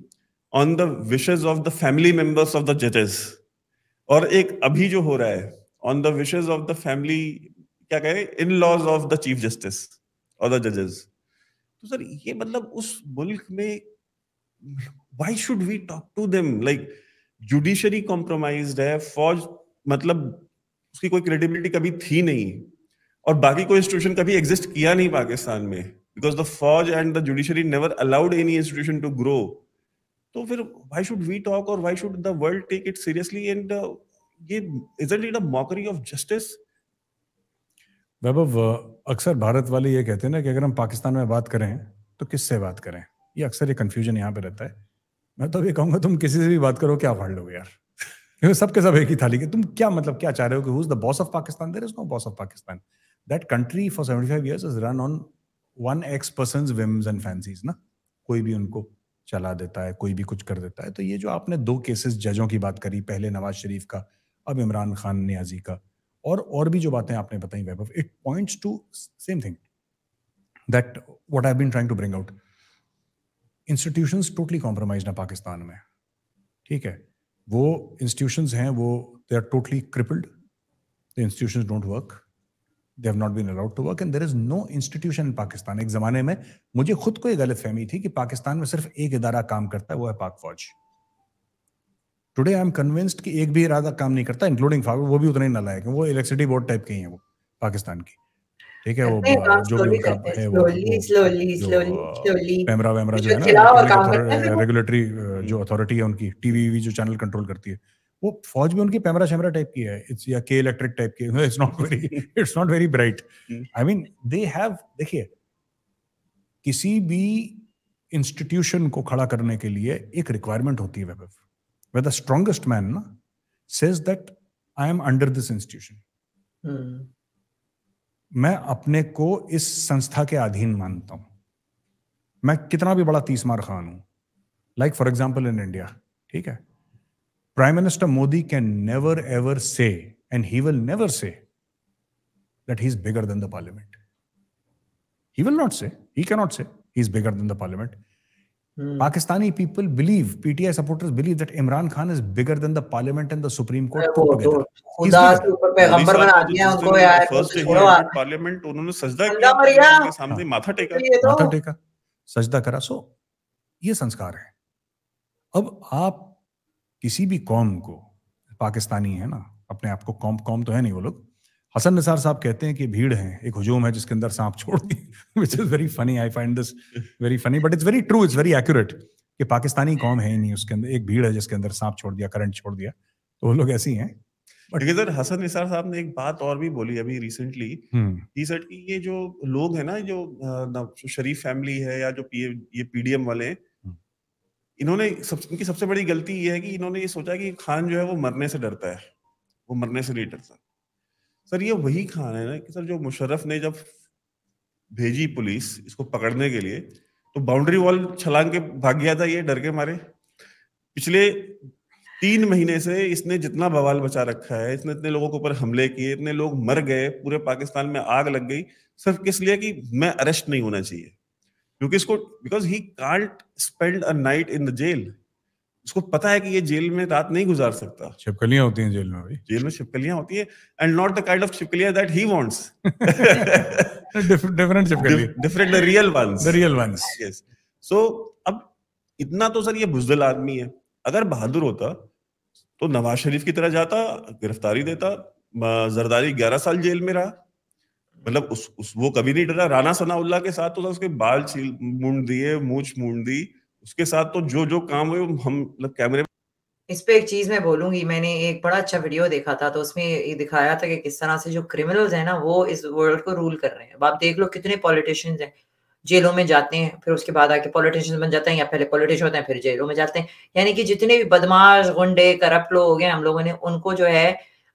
on the wishes of the family members of the जजेस और एक अभी जो हो रहा है on the wishes of the family क्या कहें in laws of the chief justice और द जजेस तो सर ये मतलब उस मुल्क में why should we talk to them like judiciary compromise है फौज मतलब उसकी कोई क्रेडिबिलिटी कभी थी नहीं और बाकी कोई इंस्टीट्यूशन कभी एग्जिस्ट किया नहीं पाकिस्तान में बिकॉज द फौज and the judiciary never allowed any institution to grow तो फिर वाई शुड वी टॉक और why should the world take it seriously and ये isn't it a mockery of justice Vaibhav uh, अक्सर भारत वाले ये कहते हैं ना कि अगर हम पाकिस्तान में बात करें तो किससे बात करें ये अक्सर ये कन्फ्यूजन यहाँ पे रहता है मैं तो ये कहूंगा तुम किसी से भी बात करो क्या फाड़ लोगे यार क्योंकि सबके सब एक ही थाली के तुम क्या मतलब क्या चाह रहे हो कि who is the boss of Pakistan there is no boss of Pakistan that country for seventy five years is run on one X person whims and fancies ना कोई भी उनको चला देता है कोई भी कुछ कर देता है तो ये जो आपने दो केसेस जजों की बात करी पहले नवाज शरीफ का अब इमरान खान न्याजी का और और भी जो बातें आपने बताई Vaibhav it points to same thing that what I been trying to bring out institution totally compromise है पाकिस्तान में ठीक है वो इंस्टीट्यूशन हैं वो they are totally crippled the institution don't work they have not been allowed to work and there is no institution in Pakistan एक जमाने में मुझे खुद को यह गलत फहमी थी कि पाकिस्तान में सिर्फ एक इदारा काम करता है वो है पाक फौज टुडे आई एम कन्विंस्ड कि एक भी इरादा काम नहीं करता इंक्लूडिंग फावर वो भी उतने ही नलायक है वो इलेक्ट्रिसिटी बोर्ड टाइप के ही है वो पाकिस्तान की ठीक है वो हाँ, जो भी उनका है वो कैमरा वैमरा जो है ना रेगुलेटरी जो अथॉरिटी है उनकी टीवी जो चैनल कंट्रोल करती है वो फौज भी उनकी पैमरा शैमरा टाइप की है इट्स या के इलेक्ट्रिक टाइप की it's not very it's not very bright I mean they have देखिए किसी भी इंस्टीट्यूशन को खड़ा करने के लिए एक रिक्वायरमेंट होती है वेब वे द स्ट्रॉन्गेस्ट मैन ना says that I am under this institution मैं अपने को इस संस्था के अधीन मानता हूं मैं कितना भी बड़ा तीस मार खान हूं like for example in India ठीक है Prime Minister Modi can never ever say, and he will never say, that he's bigger than the parliament. He will not say, he cannot say he's bigger than the parliament. Hmm. Pakistani people believe, PTI supporters believe that Imran Khan is bigger than the parliament and the Supreme Court put together. Parliament उन्होंने सजदा किया सामने माथा टेका माथा टेका सजदा करा सो ये संस्कार है अब आप किसी भी कौम को पाकिस्तानी है ना अपने आप को कौम कौम तो है नहीं वो लोग हसन निसार साहब कहते हैं कि भीड़ है एक हजूम है जिसके अंदर सांप छोड़ दी which is very funny I find this very funny but it's very true it's very accurate कि पाकिस्तानी कौम है ही नहीं उसके अंदर एक भीड़ है जिसके अंदर सांप छोड़ दिया करंट छोड़ दिया तो वो लोग ऐसी हैं बट इधर हसन निसार साहब ने एक बात और भी बोली अभी रिसेंटली हम्म। ये जो लोग है ना जो शरीफ फैमिली है या जो ये पीडीएम वाले हैं इन्होंने सब, इनकी सबसे बड़ी गलती ये है कि इन्होंने ये सोचा कि खान जो है वो मरने से डरता है वो मरने से नहीं डरता सर ये वही खान है ना कि सर जो मुशर्रफ ने जब भेजी पुलिस इसको पकड़ने के लिए तो बाउंड्री वॉल छलांग के भाग गया था ये डर के मारे पिछले तीन महीने से इसने जितना बवाल बचा रखा है इसने इतने लोगों के ऊपर हमले किए इतने लोग मर गए पूरे पाकिस्तान में आग लग गई सिर्फ किस लिए कि मैं अरेस्ट नहीं होना चाहिए क्योंकि इसको because he can't spend a night in the jail उसको पता है कि ये जेल में रात नहीं गुजार सकता छिपकलियां होती हैं जेल में भाई जेल में छिपकलियां होती है and not the kind of छिपकलियां दैट ही वांट्स डिफरेंट छिपकली different the real ones the real ones yes so अब इतना तो सर ये बुजदिल आदमी है अगर बहादुर होता तो नवाज शरीफ की तरह जाता गिरफ्तारी देता जरदारी 11 साल जेल में रहा मतलब उस, उस वो कभी नहीं डरा राणा सनाउल्ला के साथ तो था उसके बाल छील मुंड दिए मूछ मुंड दी उसके साथ तो जो जो काम हुए हम मतलब कैमरे इस पे एक चीज मैं बोलूंगी मैंने एक बड़ा अच्छा वीडियो देखा था तो उसमें ये दिखाया था कि किस तरह से जो क्रिमिनल्स हैं ना वो इस वर्ल्ड को रूल कर रहे हैं अब आप देख लो कितने पॉलिटिशियन हैं जेलों में जाते हैं फिर उसके बाद आके पॉलिटिशियन बन जाते हैं या पहले पॉलिटिशियन होते हैं फिर जेलों में जाते हैं यानी कि जितने भी बदमाश गुंडे करप्ट लोग हैं हम लोगों ने उनको जो है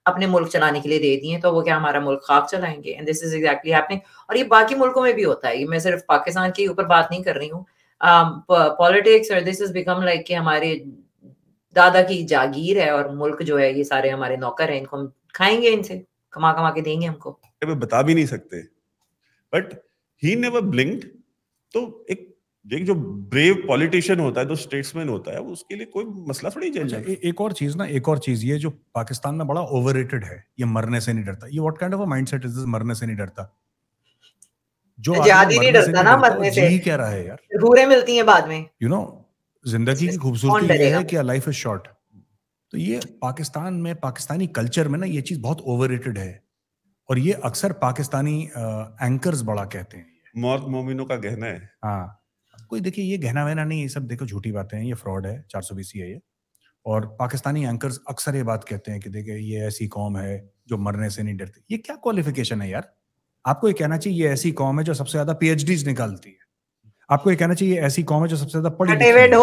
अपने मुल्क चलाने के लिए दे दिए तो वो क्या हमारा मुल्क खाक चलाएंगे and this is exactly happening और ये बाकी मुल्कों में भी होता है ये मैं सिर्फ पाकिस्तान के ऊपर बात नहीं कर रही हूँ पॉलिटिक्स और दिस इज बिकम लाइक कि हमारे दादा की जागीर है और मुल्क जो है ये सारे हमारे नौकर हैं इनको हम खाएंगे इनसे कमा कमा के देंगे हमको बता भी नहीं सकते बट ही नेवर ब्लिंक्ड तो एक देख जो ब्रेव पॉलिटिशियन होता है जो स्टेट्समैन होता है उसके लिए कोई मसला थोड़ी अच्छा, ए, एक और चीज ना एक और चीज ये जो पाकिस्तान में बड़ा ओवर है ये मरने से नहीं डरता ये what kind of mindset is मरने से नहीं डरता जो आजादी नहीं डरता ना मरने से ही कह रहा है यार हूरें मिलती है बाद में यू नो जिंदगी की खूबसूरती ये है कि लाइफ इज शॉर्ट तो ये पाकिस्तान में पाकिस्तानी कल्चर में ना ये चीज बहुत ओवररेटेड है और ये अक्सर पाकिस्तानी एंकर्स बड़ा कहते हैं मौत मोमिनों का गहना है हाँ कोई देखिए ये गहना वहना नहीं ये सब देखो झूठी बातें हैं ये फ्रॉड है चार सौ बीसी है ये और पाकिस्तानी एंकर्स अक्सर ये बात कहते हैं कि देखिए ये ऐसी कौम है जो मरने से नहीं डरती ये क्या क्वालिफिकेशन है यार आपको ये कहना चाहिए ये ऐसी कौम है जो सबसे ज्यादा पीएचडीज निकालती है आपको ये कहना चाहिए ऐसी कौम है जो सबसे ज्यादा पढ़ी डेविड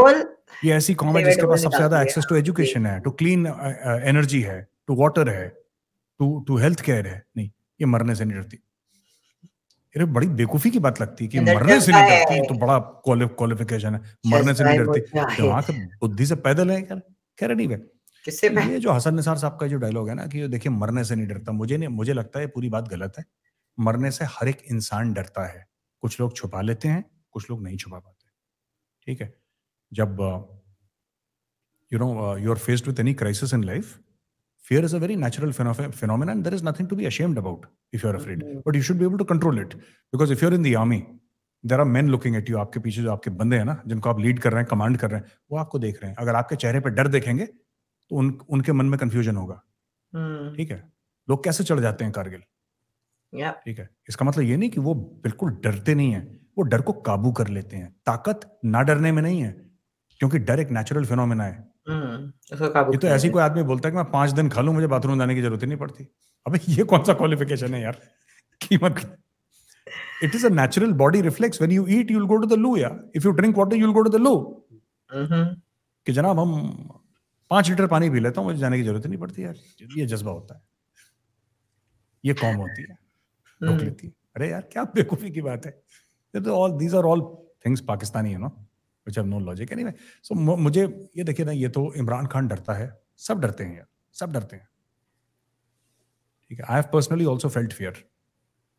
ये ऐसी कौम है जिसके पास सबसे ज्यादा एक्सेस टू एजुकेशन है टू क्लीन एनर्जी है टू वाटर uh, uh, है टू टू हेल्थ केयर है नहीं ये मरने से नहीं डरती अरे बड़ी बेवकूफी की बात लगती है कि तो मरने से नहीं डरती तो बड़ा क्वालिफिकेशन है मरने से नहीं डरती वहां से बुद्धि से पैदल है यार खैर एनीवे किससे तो ये जो हसन निसार साहब का जो डायलॉग है ना कि देखिए मरने से नहीं डरता मुझे नहीं मुझे लगता है पूरी बात गलत है मरने से हर एक इंसान डरता है कुछ लोग छुपा लेते हैं कुछ लोग नहीं छुपा पाते ठीक है जब you know you are faced with any crisis in life fear is a very natural phenomenon, phenomenon there is nothing to be ashamed about if you're afraid but you should be able to control it because if you're in the army there are men looking at you आपके पीछे जो आपके बंदे हैं ना जिनको आप lead कर रहे हैं कमांड कर रहे हैं वो आपको देख रहे हैं अगर आपके चेहरे पे डर देखेंगे तो उन उनके मन में कंफ्यूजन होगा ठीक है लोग कैसे चढ़ जाते हैं कारगिल yeah. ठीक है इसका मतलब ये नहीं कि वो बिल्कुल डरते नहीं है वो डर को काबू कर लेते हैं ताकत ना डरने में नहीं है क्योंकि डर एक नेचुरल फिनोमिना है हम्म, ये तो ऐसे कोई आदमी बोलता है कि मैं पांच दिन खा लू मुझे बाथरूम जाने की जरूरत ही नहीं पड़ती अबे ये कौन सा क्वालिफिकेशन है यार कीमत इट इज अचुरल body reflex when you eat you'll go to the loo या if you drink water you'll go to the loo कि जनाब हम पांच लीटर पानी पी लेता हूँ मुझे जाने की जरूरत नहीं पड़ती यार ये जज्बा होता है ये कॉम होती है रोक हम्म। लेती है अरे यार क्या बेकूफी की बात है all these are all things Pakistani है ना which have no logic any so मुझे ये देखिए ना ये तो इमरान खान डरता है सब डरते हैं यार सब डरते हैं ठीक है I have personally also felt fear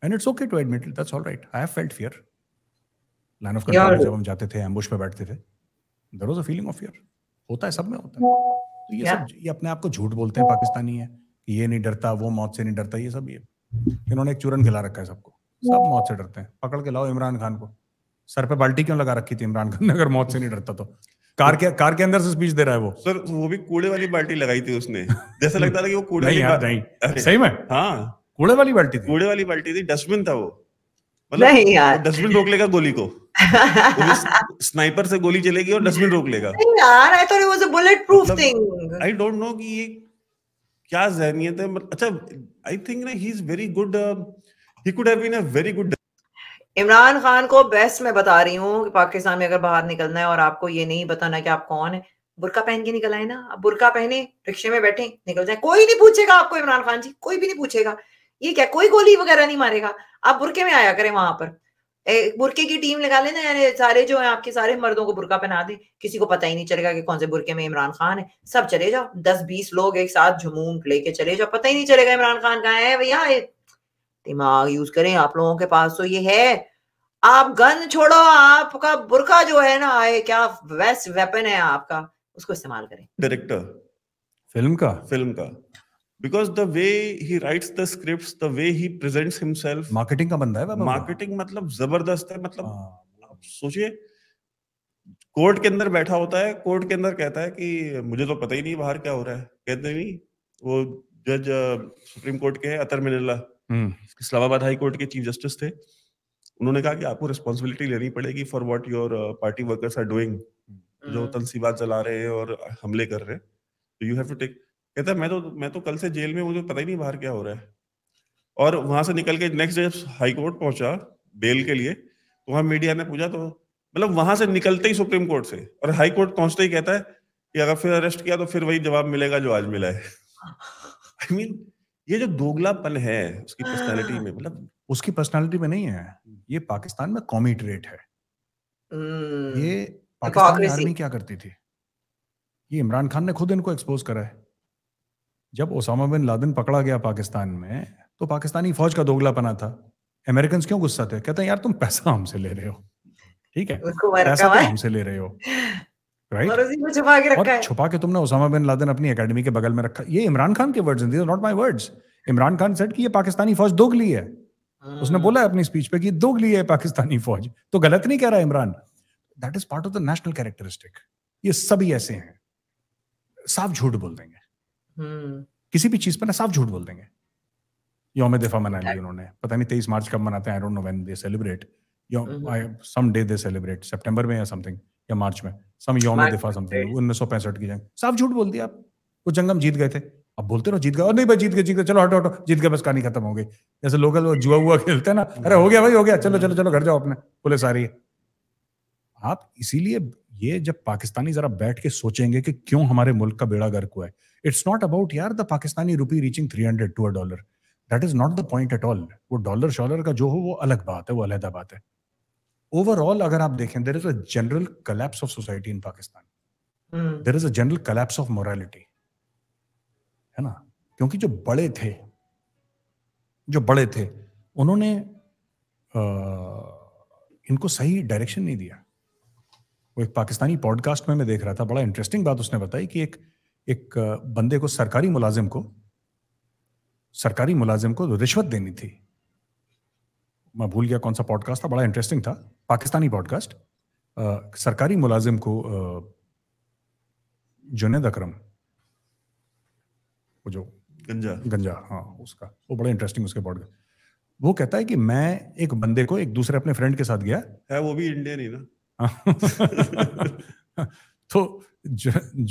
and it's okay to admit that's all right I have felt fear line of control जब हम जाते थे एम्बुश पे बैठते थे there was a feeling of fear होता है सब में होता है तो ये सब ये अपने आप को झूठ बोलते हैं पाकिस्तानी है ये नहीं डरता वो मौत से नहीं डरता ये सब ये इन्होंने एक चूरन खिला रखा है सबको सब मौत से डरते हैं पकड़ के लाओ इमरान खान को सर पे बाल्टी क्यों लगा रखी थी इमरान खान ने अगर मौत से नहीं डरता तो कार के कार के अंदर से स्पीच दे रहा है वो सर वो भी कूड़े वाली बाल्टी लगाई थी उसने जैसे लगता था कि वो कूड़े नहीं, वाली नहीं, नहीं सही में हाँ कूड़े वाली बाल्टी थी कूड़े वाली बाल्टी थी डस्टबिन था वो मतलब नहीं यार डस्टबिन रोक लेगा गोली को स्नाइपर से गोली चलेगी और डस्टबिन रोक लेगा यार I thought it was a bullet proof thing I don't know कि ये क्या जहनीत है अच्छा आई थिंक ना he is very good he could have been a very good Imran Khan को बेस्ट मैं बता रही हूँ कि पाकिस्तान में अगर बाहर निकलना है और आपको ये नहीं बताना कि आप कौन है बुरका पहन के निकल आए ना आप बुरका पहने रिक्शे में बैठे निकल जाए कोई नहीं पूछेगा आपको इमरान खान जी कोई भी नहीं पूछेगा ये क्या कोई गोली वगैरह नहीं मारेगा आप बुरके में आया करें वहां पर एक बुरके की टीम लगा लेना यानी सारे जो है आपके सारे मर्दों को बुरका पहना दे किसी को पता ही नहीं चलेगा कि कौन से बुरके में इमरान खान है सब चले जाओ दस बीस लोग एक साथ झुमून लेके चले जाओ पता ही नहीं चलेगा इमरान खान कहा है भैया दिमाग यूज करें आप लोगों के पास तो ये है आप गन छोड़ो आपका बुरखा जो है ना आए क्या वेस्ट वेपन है आपका उसको इस्तेमाल करें डायरेक्टर फिल्म का फिल्म का because the way he writes the script the way he presents himself marketing का बंदा है मार्केटिंग मतलब जबरदस्त है मतलब हाँ। आप सोचिए कोर्ट के अंदर बैठा होता है कोर्ट के अंदर कहता है कि मुझे तो पता ही नहीं बाहर क्या हो रहा है कहते नहीं वो जज सुप्रीम कोर्ट के है अतर मिनला हम्म। इस्लामाबाद हाई कोर्ट के चीफ जस्टिस थे उन्होंने कहा कि आपको रिस्पॉन्सिबिलिटी लेनी पड़ेगी for what your party workers are doing जो हम्म। तनसीबात जला रहे हैं और हमले कर रहे हैं यू हैव टू टेक कहता है मैं तो मैं तो कल से जेल में मुझे पता ही नहीं बाहर क्या हो रहा है और वहां से निकल के नेक्स्ट डे हाई कोर्ट पहुंचा बेल के लिए तो वहां मीडिया ने पूछा तो मतलब वहां से निकलते ही सुप्रीम कोर्ट से और हाई कोर्ट पहुंचते ही कहता है कि अगर फिर अरेस्ट किया तो फिर वही जवाब मिलेगा जो आज मिला है आई I मीन mean, ये जो दोगलापन है उसकी पर्सनालिटी हाँ। में मतलब उसकी पर्सनालिटी में नहीं है ये पाकिस्तान में कॉमी ट्रेट है हम्म, ये पाकिस्तान आर्मी क्या करती थी ये इमरान खान ने खुद इनको एक्सपोज करा है जब ओसामा बिन लादेन पकड़ा गया पाकिस्तान में तो पाकिस्तानी फौज का दोगलापना था अमेरिकन क्यों गुस्सा थे कहते हैं यार तुम पैसा हमसे ले रहे हो ठीक है पैसा तो हमसे ले रहे हो राइट छुपा के तुमने बिन लादेन अपनी के बगल में रखा ये इमरान खान के वर्ड्स हैं not my words Imran Khan said ये पाकिस्तानी फौज है हम्म। उसने बोला है अपनी स्पीच पे कि है पाकिस्तानी फौज तो गलत नहीं कह रहा Imran that is part of the national characteristic ये सभी ऐसे हैं साफ झूठ बोल देंगे हम्म। किसी भी चीज पर ना साफ झूठ बोल देंगे योम दिफा मना उन्होंने पता नहीं तेईस मार्च कब मनाते हैं I don't know when they celebrate some day they celebrate सितंबर में या समथिंग या मार्च में सम योम दिफा समथिंग उन्नीस सौ पैंसठ की जंग साफ झूठ बोल दिया आप वो जंग हम जीत गए थे अब बोलते रहो जीत गए नहीं भाई जीत गए जीत गए चलो हटो हटो जीत गए बस कहानी खत्म हो गई जैसे लोग जुआ हुआ खेलते हैं ना अरे हो गया भाई हो गया चलो चलो चलो घर जाओ अपने पुलिस आ रही है आप इसीलिए ये जब पाकिस्तानी जरा बैठ के सोचेंगे कि क्यों हमारे मुल्क का बेड़ा गर्क हुआ है इट्स नॉट अबाउट यार the Pakistani rupee reaching three hundred to a dollar that is not the point at all वो डॉलर शॉलर का जो हो वो अलग बात है वो अलहदा बात है ओवरऑल अगर आप देखें there is a general collapse of society in Pakistan there is a general collapse of morality है ना क्योंकि जो बड़े थे जो बड़े थे उन्होंने आ, इनको सही डायरेक्शन नहीं दिया वो एक पाकिस्तानी पॉडकास्ट में मैं देख रहा था बड़ा इंटरेस्टिंग बात उसने बताई कि एक एक बंदे को सरकारी मुलाजिम को सरकारी मुलाजिम को रिश्वत देनी थी मैं भूल गया कौन सा पॉडकास्ट था बड़ा इंटरेस्टिंग था पाकिस्तानी पॉडकास्ट सरकारी मुलाजिम को जुनेद अक्रम वो जो गंजा गंजा हाँ उसका वो बड़ा इंटरेस्टिंग उसके पॉडकास्ट वो कहता है कि मैं एक बंदे को एक दूसरे अपने फ्रेंड के साथ गया है वो भी इंडियन ही ना तो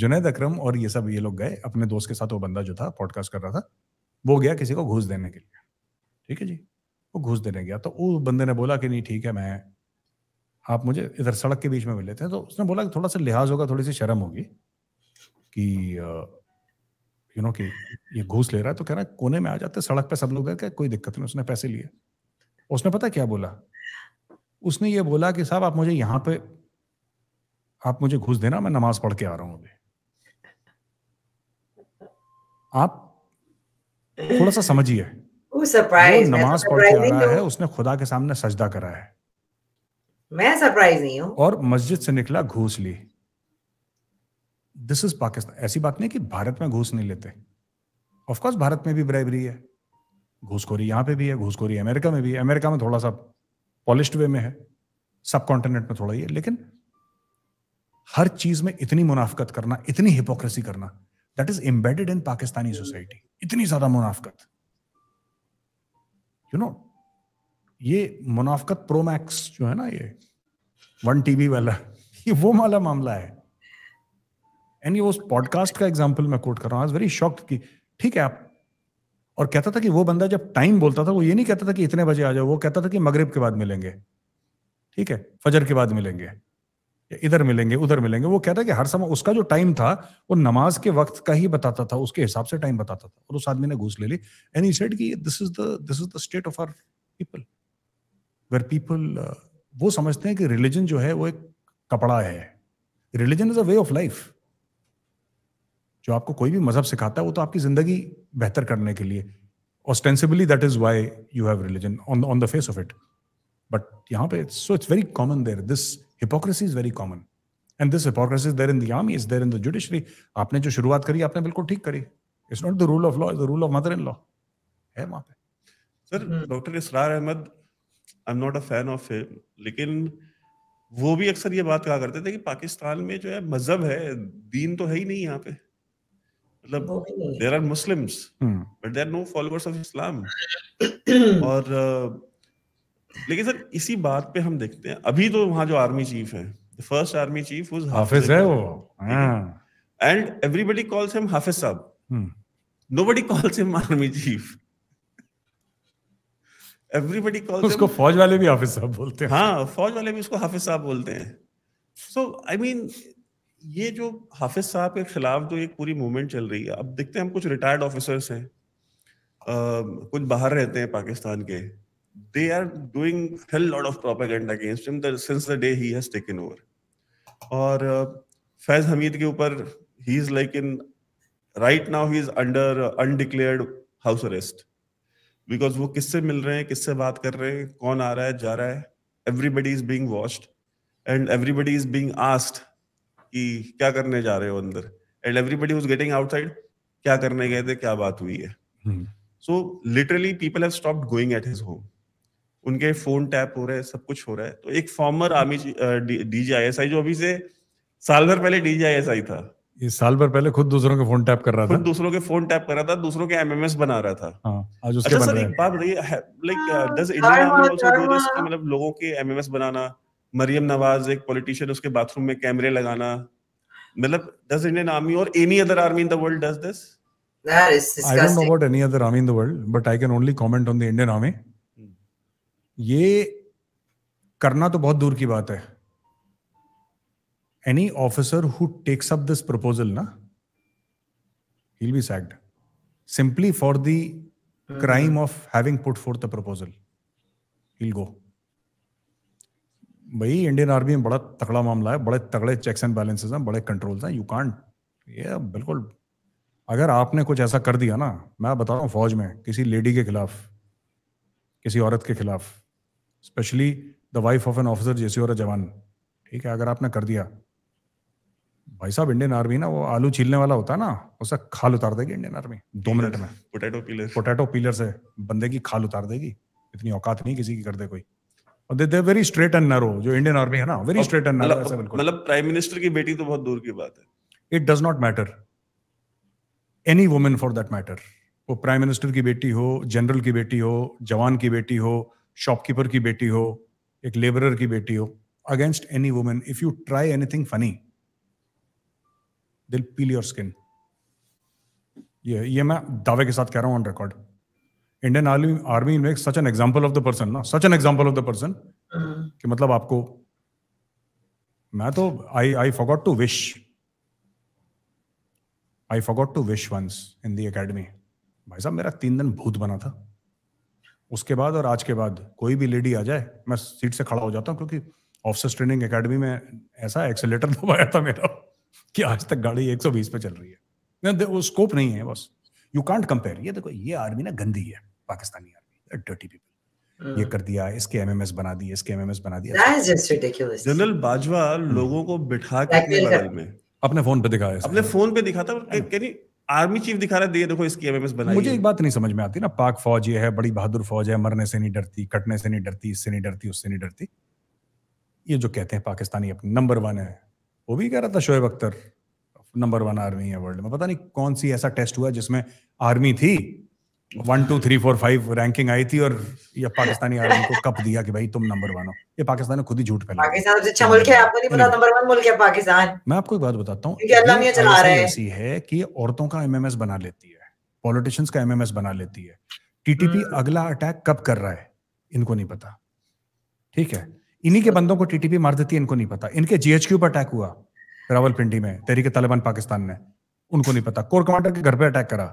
जुनेद अक्रम और ये सब ये लोग गए अपने दोस्त के साथ वो बंदा जो था पॉडकास्ट कर रहा था वो गया किसी को घूस देने के लिए ठीक है जी वो घूस देने गया तो उस बंदे ने बोला कि नहीं ठीक है मैं आप मुझे इधर सड़क के बीच में मिले थे तो उसने बोला कि थोड़ा सा लिहाज होगा थोड़ी सी शर्म होगी कि यू नो कि ये घूस ले रहा है तो कह रहा है कोने में आ जाते सड़क पे सब लोग गए कोई दिक्कत नहीं उसने पैसे लिए उसने पता क्या बोला उसने ये बोला कि साहब आप मुझे यहाँ पे आप मुझे घूस देना मैं नमाज पढ़ के आ रहा हूँ अभी आप थोड़ा सा समझिए सरप्राइज नमाज तो पढ़ के आ रहा है उसने खुदा के सामने सजदा करा है मैं सरप्राइज नहीं हूँ और मस्जिद से निकला घूस ली दिस इज पाकिस्तान ऐसी बात नहीं कि भारत में घूस नहीं लेते ऑफ कोर्स भारत में भी ब्राइबरी है घूसखोरी यहाँ पे भी है घूसखोरी अमेरिका में भी है अमेरिका में थोड़ा सा पॉलिश्ड वे में है सब कॉन्टिनेंट में थोड़ा ही है लेकिन हर चीज में इतनी मुनाफकत करना इतनी हिपोक्रेसी करना that is embedded in Pakistani society इतनी ज्यादा मुनाफकत यू नो ये मुनाफकत प्रोमैक्स जो है ना ये वन टीवी वाला ये वो वाला मामला है एंड ये उस पॉडकास्ट का एग्जाम्पल मैं कोट कर रहा हूँ वेरी शॉक्ड कि ठीक है आप और कहता था कि वो बंदा जब टाइम बोलता था वो ये नहीं कहता था कि इतने बजे आ जाओ वो कहता था कि मगरिब के बाद मिलेंगे ठीक है फजर के बाद मिलेंगे इधर मिलेंगे उधर मिलेंगे वो कहता है कि हर समय उसका जो टाइम था वो नमाज के वक्त का ही बताता था उसके हिसाब से टाइम बताता था और उस आदमी ने घूस ले ली एंड ही सेड कि this is the this is the state of our people where people वो समझते हैं कि रिलीजन जो है वो एक कपड़ा है religion is a way of life जो आपको कोई भी मजहब सिखाता है वो तो आपकी जिंदगी बेहतर करने के लिए ostensibly that is why you have religion on the face of it but यहाँ पे so it's very common common this hypocrisy is very common and this hypocrisy is there in the army is there in the judiciary आपने जो शुरुआत करी आपने बिल्कुल ठीक करी it's not the rule of law is the rule of mother in law है वहां पे सर हम्म। Doctor Israr Ahmad I am not a fan of him लेकिन वो भी अक्सर ये बात कहा करते थे कि पाकिस्तान में जो है मजहब है दीन तो है ही नहीं यहाँ पे मतलब there are muslims but there no followers of Islam और uh, लेकिन सर इसी बात पे हम देखते हैं अभी तो वहां जो आर्मी चीफ है फर्स्ट आर्मी चीफ उस हाफिज है वो and everybody calls him Hafiz साहब nobody calls him army chief everybody calls उसको फौज वाले भी हाफिज साहब बोलते हैं हाँ फौज वाले भी उसको हाफिज साहब बोलते हैं सो आई मीन ये जो हाफिज साहब के खिलाफ जो एक पूरी मूवमेंट चल रही है अब देखते हैं हम कुछ रिटायर्ड ऑफिसर्स हैं कुछ बाहर रहते हैं पाकिस्तान के they are doing hell lot of propaganda against him the, since the day he has taken over. और फैज uh, हमीद के ऊपर he is like in right now he is under undeclared house arrest because वो किससे मिल रहे हैं किससे बात कर रहे हैं कौन आ रहा है जा रहा है everybody is being watched and everybody is being asked कि क्या करने जा रहे हो अंदर and everybody was getting outside क्या करने गए थे क्या बात हुई है so literally people have stop going at his home उनके फोन टैप हो रहे हैं सब कुछ हो रहा है तो एक फॉर्मर आर्मी डीजीआईएसआई जो अभी से साल भर पहले डीजीआईएसआई था ये साल भर पहले खुद दूसरों के फोन टैप कर रहा था खुद दूसरों के फोन टैप कर रहा था दूसरों के एमएमएस बना रहा था हाँ, आज उसके अच्छा सर एक बात बताइए लाइक डज इंडिया मतलब लोगों के एमएमएस बनाना मरियम नवाज एक पॉलिटिशियन उसके बाथरूम में कैमरे लगाना मतलब डज इंडियन आर्मी और any other army in the world does this That is disgusting. I don't know about any other army in the world, but I can only comment on the Indian army. ये करना तो बहुत दूर की बात है any officer who takes up this proposal ना will be sacked simply for the crime of having put for the proposal will go भाई इंडियन आर्मी में बड़ा तगड़ा मामला है बड़े तगड़े चेक्स एंड बैलेंसेस हैं बड़े कंट्रोल्स हैं यू कांट ये बिल्कुल अगर आपने कुछ ऐसा कर दिया ना मैं बता रहा हूँ फौज में किसी लेडी के खिलाफ किसी औरत के खिलाफ specially the wife of an officer जैसे और जवान ठीक है अगर आपने कर दिया भाई साहब इंडियन आर्मी ना वो आलू छीलने वाला होता है ना उसे खाल उतार देगी इंडियन आर्मी दो मिनट में पोटैटो पीलर पोटैटो पीलर से बंदे की खाल उतार देगी इतनी औकात नहीं किसी की कर दे कोई वेरी स्ट्रेट एंड नैरो जो इंडियन आर्मी है ना वेरी स्ट्रेट एंड नैरो मतलब प्राइम मिनिस्टर मतलब की बेटी तो बहुत दूर की बात है it does not matter any women for that matter वो प्राइम मिनिस्टर की बेटी हो जनरल की बेटी हो जवान की बेटी हो शॉपकीपर की बेटी हो एक लेबरर की बेटी हो against any women if you try anything funny दिल पील योर स्किन ये ये मैं दावे के साथ कह रहा हूं on record Indian army army में such an example of the person ना such an example of the person कि मतलब आपको मैं तो I I forgot to wish I forgot to wish once in the academy भाई साहब मेरा तीन दिन भूत बना था उसके बाद और आज के बाद कोई भी लेडी आ जाए मैं सीट से खड़ा हो जाता हूँ क्योंकि ऑफिसर्स ट्रेनिंग एकेडमी में ऐसा एक्सेलेटर दबाया था मेरा कि आज तक गाड़ी 120 पे चल रही है वो स्कोप नहीं है बस यू कांट कंपेयर ये देखो ये आर्मी ना गंदी है Pakistani army dirty people hmm. ये कर दिया इसके एमएमएस बना दिए इसके एमएमएस बना दिया जनरल बाजवा hmm. लोगों को बिठा के अपने अपने फोन पे दिखाया अपने फोन पे दिखा था आर्मी चीफ दिखा रहे दे देखो इसकी एमएमएस बनाई मुझे एक बात नहीं समझ में आती ना पाक फौज ये है बड़ी बहादुर फौज है मरने से नहीं डरती कटने से नहीं डरती इससे नहीं डरती उससे नहीं डरती ये जो कहते हैं पाकिस्तानी अपने नंबर वन है वो भी कह रहा था Shoaib Akhtar number one army है वर्ल्ड में पता नहीं कौन सी ऐसा टेस्ट हुआ जिसमें आर्मी थी one two three four five ranking आई थी और ये पाकिस्तानी आर्मी को कप दिया कि भाई तुम नंबर वन हो ये पाकिस्तान ने खुद ही झूठ फैला पाकिस्तान अच्छा मुल्क है आपको नहीं पता नंबर वन मुल्क है पाकिस्तान मैं आपको एक बात बताता हूँ ऐसी है कि औरतों का एमएमएस बना लेती है पॉलिटिशियंस का एमएमएस बना लेती है टीटीपी हम्म। अगला अटैक कब कर रहा है इनको नहीं पता ठीक है इन्हीं के बंदों को टीटीपी मार देती है इनको नहीं पता इनके जीएचक्यू पर अटैक हुआ रावलपिंडी में तहरीके तालिबान पाकिस्तान ने उनको नहीं पता कोर कमांडर के घर पर अटैक करा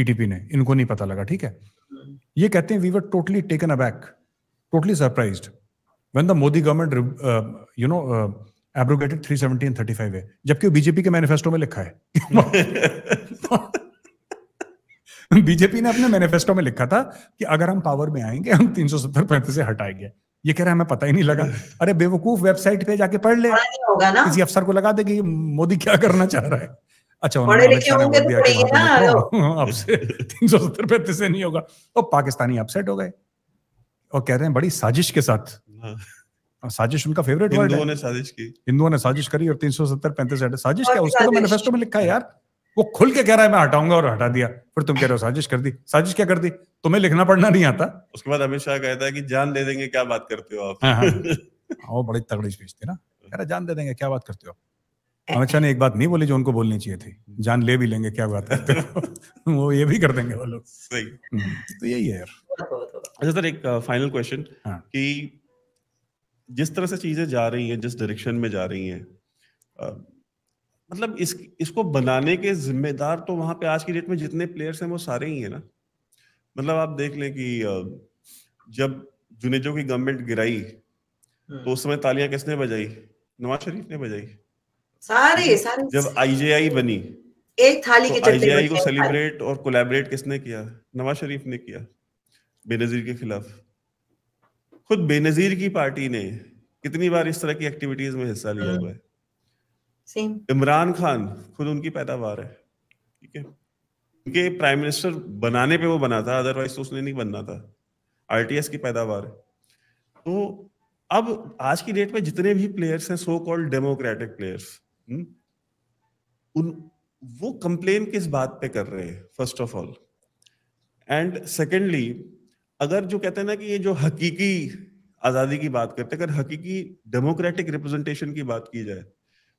टीटीपी ने इनको नहीं पता लगा ठीक है ये कहते हैं we were totally taken aback totally surprise when the Modi government you know abrogated three seventeen thirty five है जबकि बीजेपी के मैनिफेस्टो में लिखा है बीजेपी ने अपने मैनिफेस्टो में लिखा था कि अगर हम पावर में आएंगे हम तीन सौ सत्तर पैंतीस से हटाएंगे ये कह रहा है हमें पता ही नहीं लगा अरे बेवकूफ वेबसाइट पे जाके पढ़ ले किसी अफसर को लगा दे कि मोदी क्या करना चाह रहा है अच्छा पढ़े लिखे होंगे तो सही ना आपसे तो। तीन सौ सत्तर पैंतीस से नहीं होगा तो पाकिस्तानी अपसेट हो गए और कह रहे हैं बड़ी साजिश के साथ हाँ। साजिश उनका फेवरेट वर्ड है ने साजिश की हिंदुओं ने साजिश करी और तीन सौ सत्तर पैंतीस साजिश क्या उसका तो मैनिफेस्टो में लिखा है यार वो खुल के कह रहा है मैं हटाऊंगा और हटा दिया फिर तुम कह रहे हो साजिश कर दी साजिश क्या कर दी तुम्हें लिखना पढ़ना नहीं आता उसके बाद अमित शाह कहता है कि जान दे देंगे क्या बात करते हो आप हाँ, हाँ, हाँ बड़ी तगड़ी स्पीच थी ना कह रहे जान दे देंगे क्या बात करते हो आप अमित शाह ने एक बात नहीं बोली जो उनको बोलनी चाहिए थी जान ले भी लेंगे क्या बात है तो वो ये भी कर देंगे वो लोग सही हम्म। तो यही है यार अच्छा सर एक फाइनल हाँ। क्वेश्चन कि जिस तरह से चीजें जा रही हैं जिस डायरेक्शन में जा रही हैं मतलब इस इसको बनाने के जिम्मेदार तो वहां पे आज की डेट में जितने प्लेयर्स हैं वो सारे ही हैं ना मतलब आप देख लें कि जब जुनेजो की गवर्नमेंट गिराई हम्म। तो उस समय तालियां किसने बजाई नवाज शरीफ ने बजाई सारे सारे जब आईजेआई बनी एक थाली तो के आईजेआई को सेलिब्रेट और कोलैबोरेट किसने किया नवाज शरीफ ने किया बेनजीर के खिलाफ खुद बेनजीर की पार्टी ने कितनी बार इस तरह की एक्टिविटीज में हिस्सा लिया हाँ। हुआ है इमरान खान खुद उनकी पैदावार है ठीक है उनके प्राइम मिनिस्टर बनाने पे वो बना था अदरवाइज तो उसने नहीं बनना था आरटीएस की पैदावार है तो अब आज की डेट में जितने भी प्लेयर्स हैं so called democratic players hmm? उन वो कंप्लेन किस बात पे कर रहे हैं first of all and secondly अगर जो कहते हैं ना कि ये जो हकीकी आज़ादी की बात करते हैं अगर हकीकी डेमोक्रेटिक रिप्रेजेंटेशन की बात की जाए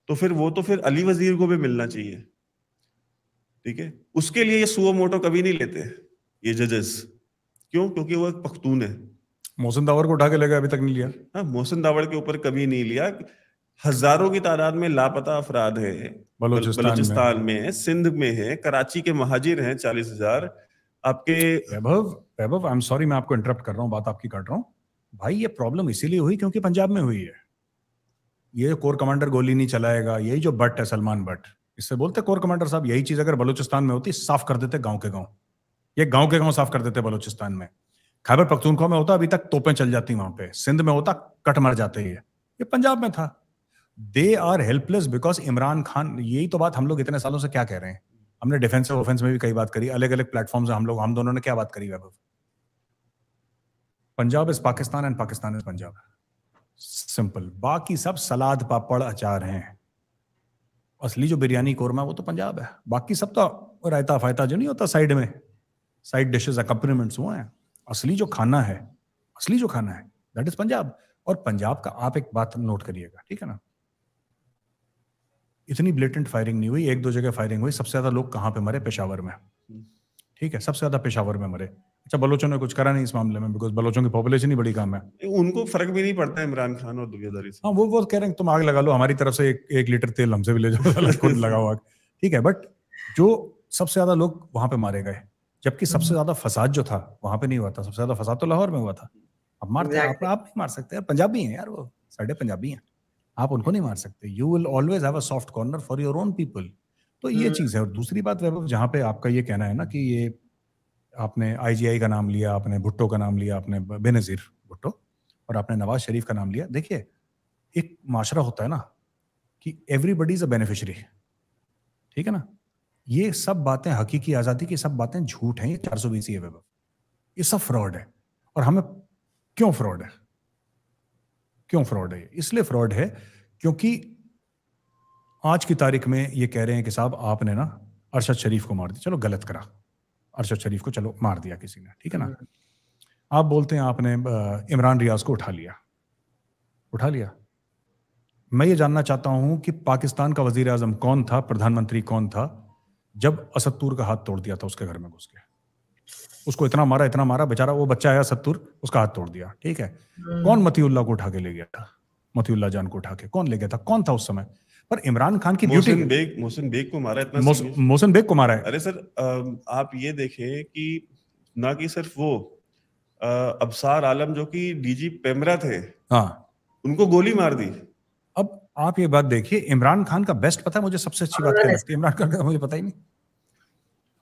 तो फिर वो तो फिर अली वजीर को भी मिलना चाहिए ठीक है उसके लिए ये सुओ मोटो कभी नहीं लेते ये जजेस क्यों क्योंकि वो एक पख्तून है मोहसिन दावर को उठा के लेगा अभी तक नहीं लिया हाँ मोहसिन दावर के ऊपर कभी नहीं लिया हजारों की तादाद में लापता अफराद है बलोचिस्तान में, में सिंध में है कराची के महाजिर हैं चालीस हजार आपके वैभव वैभव आई एम सॉरी मैं आपको इंटरप्ट कर रहा हूँ बात आपकी कर रहा हूँ भाई ये प्रॉब्लम इसीलिए हुई क्योंकि पंजाब में हुई है ये कोर कमांडर गोली नहीं चलाएगा यही जो बट है सलमान बट इससे बोलते कोर कमांडर साहब यही चीज अगर बलूचिस्तान में होती साफ कर देते गांव के गांव ये गांव के गांव साफ कर देते बलूचिस्तान में खैबर पख्तूनख्वा में होता अभी तक तोपें चल जाती वहां पे सिंध में होता कट मर जाते ये ये पंजाब में था they are helpless because Imran Khan यही तो बात हम लोग इतने सालों से क्या कह रहे हैं हमने डिफेंसिव ऑफेंस में भी कई बात करी अलग अलग प्लेटफॉर्म हम लोग हम दोनों ने क्या बात करी Vaibhav Punjab is Pakistan and Pakistan is Punjab simple बाकी सब सलाद पापड़ अचार हैं असली जो बिरयानी कोरमा वो तो पंजाब है बाकी सब तो रायता फायता जो नहीं होता साइड में साइड डिशेस अकम्पनीमेंट्स वो हैं असली जो खाना है असली जो खाना है दैट इज पंजाब और पंजाब का आप एक बात नोट करिएगा ठीक है ना इतनी ब्लेटेंट फायरिंग नहीं हुई एक दो जगह फायरिंग हुई सबसे ज्यादा लोग कहाँ पे मरे पेशावर में हम्म। ठीक है सबसे ज्यादा पेशावर में मरे अच्छा बलोचों ने कुछ करा नहीं इस मामले में बिकॉज बलोचों की पॉपुलेशन ही बड़ी कम है उनको फर्क भी नहीं पड़ता इमरान खान और दुनियादारी से हाँ वो वो कह रहे हैं तुम आग लगा लो हमारी तरफ से एक, एक लीटर तेल हमसे भी ले जाओ लगाओ आग ठीक है बट जो सबसे ज्यादा लोग वहां पे मारे गए जबकि सबसे ज्यादा फसाद जो था वहां पे नहीं हुआ था सबसे ज्यादा फसाद तो लाहौर में हुआ था अब मारते आप, आप नहीं मार सकते पंजाबी हैं यार वो साढ़े पंजाबी हैं आप उनको नहीं मार सकते you will always have a soft corner for your own people तो ये हम्म। चीज़ है और दूसरी बात वैभव जहाँ पे आपका ये कहना है ना कि ये आपने आईजीआई का नाम लिया आपने भुट्टो का नाम लिया आपने बेनजीर भुट्टो और आपने नवाज शरीफ का नाम लिया देखिए एक माशरा होता है ना कि एवरीबडी इज़ अ बेनिफिशरी ठीक है ना ये सब बातें हकीकी आज़ादी की सब बातें झूठ हैं ये चार सौ बीस है वैभव ये सब फ्रॉड है और हमें क्यों फ्रॉड है क्यों फ्रॉड है इसलिए फ्रॉड है क्योंकि आज की तारीख में ये कह रहे हैं कि साहब आपने ना अरशद शरीफ को मार दिया चलो गलत करा अरशद शरीफ को चलो मार दिया किसी ने ठीक है ना हम्म। आप बोलते हैं आपने इमरान रियाज को उठा लिया उठा लिया मैं ये जानना चाहता हूं कि पाकिस्तान का वजीर आजम कौन था प्रधानमंत्री कौन था जब असद का हाथ तोड़ दिया था उसके घर में घुस के उसको इतना मारा इतना मारा बेचारा वो बच्चा आया सत्तूर उसका हाथ तोड़ दिया ठीक है हम्म। कौन मतियुल्ला को उठा के ले गया था मतियुल्ला जान को उठा के कौन ले गया था कौन था उस समय पर इमरान खान की ड्यूटी बेग मोहसिन बेग को मारा इतना मोस, मोहसिन बेग को मारा है अरे सर आप ये देखें कि ना कि सिर्फ वो अबसार आलम जो कि डीजी पेमरा थे हाँ उनको गोली मार दी अब आप ये बात देखिए इमरान खान का बेस्ट पता है मुझे सबसे अच्छी बात क्या लगती है इमरान खान का मुझे पता ही नहीं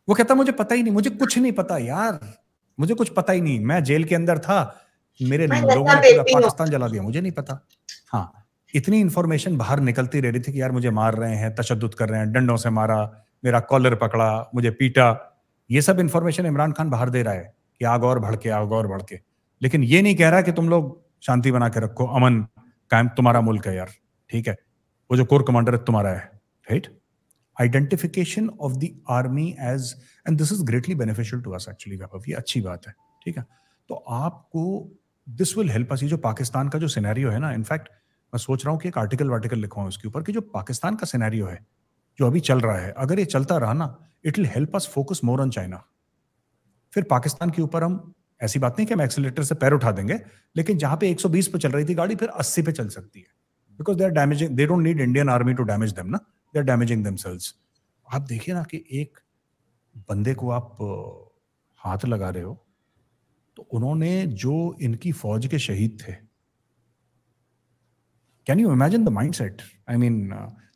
वो कहता मुझे पता ही नहीं मुझे कुछ नहीं पता यार मुझे कुछ पता ही नहीं मैं जेल के अंदर था मेरे लोगों ने पूरा पाकिस्तान जला दिया मुझे नहीं पता हाँ इतनी इन्फॉर्मेशन बाहर निकलती रह रही थी कि यार मुझे मार रहे हैं तशद कर रहे हैं डंडों से मारा मेरा कॉलर पकड़ा मुझे पीटा ये सब इन्फॉर्मेशन इमरान खान बाहर दे रहा है कि आग और भड़के आग और भड़के लेकिन ये नहीं कह रहा कि तुम लोग शांति बना के रखो अमन कायम तुम्हारा मुल्क है यार ठीक है वो जो कोर कमांडर है तुम्हारा है right identification of the army as and this is greatly beneficial to us actually Vaibhav ये अच्छी बात है ठीक है तो आपको दिस विल हेल्प अस ये जो पाकिस्तान का जो सिनेरियो है ना इनफैक्ट मैं सोच रहा हूँ कि एक आर्टिकल वार्टिकल लिखवाऊँ इसके ऊपर कि जो पाकिस्तान का सिनेरियो है जो अभी चल रहा है अगर ये चलता रहा ना it will help us focus more on China फिर पाकिस्तान के ऊपर हम ऐसी बात नहीं कि हम एक्सीटर से पैर उठा देंगे लेकिन जहां पे 120 पे चल रही थी गाड़ी फिर 80 पे चल सकती है because they are damaging they don't need Indian army to damage them ना दे डैमेजिंग दमसेल्स आप देखिए ना कि एक बंदे को आप हाथ लगा रहे हो तो उन्होंने जो इनकी फौज के शहीद थे can you imagine the mindset I mean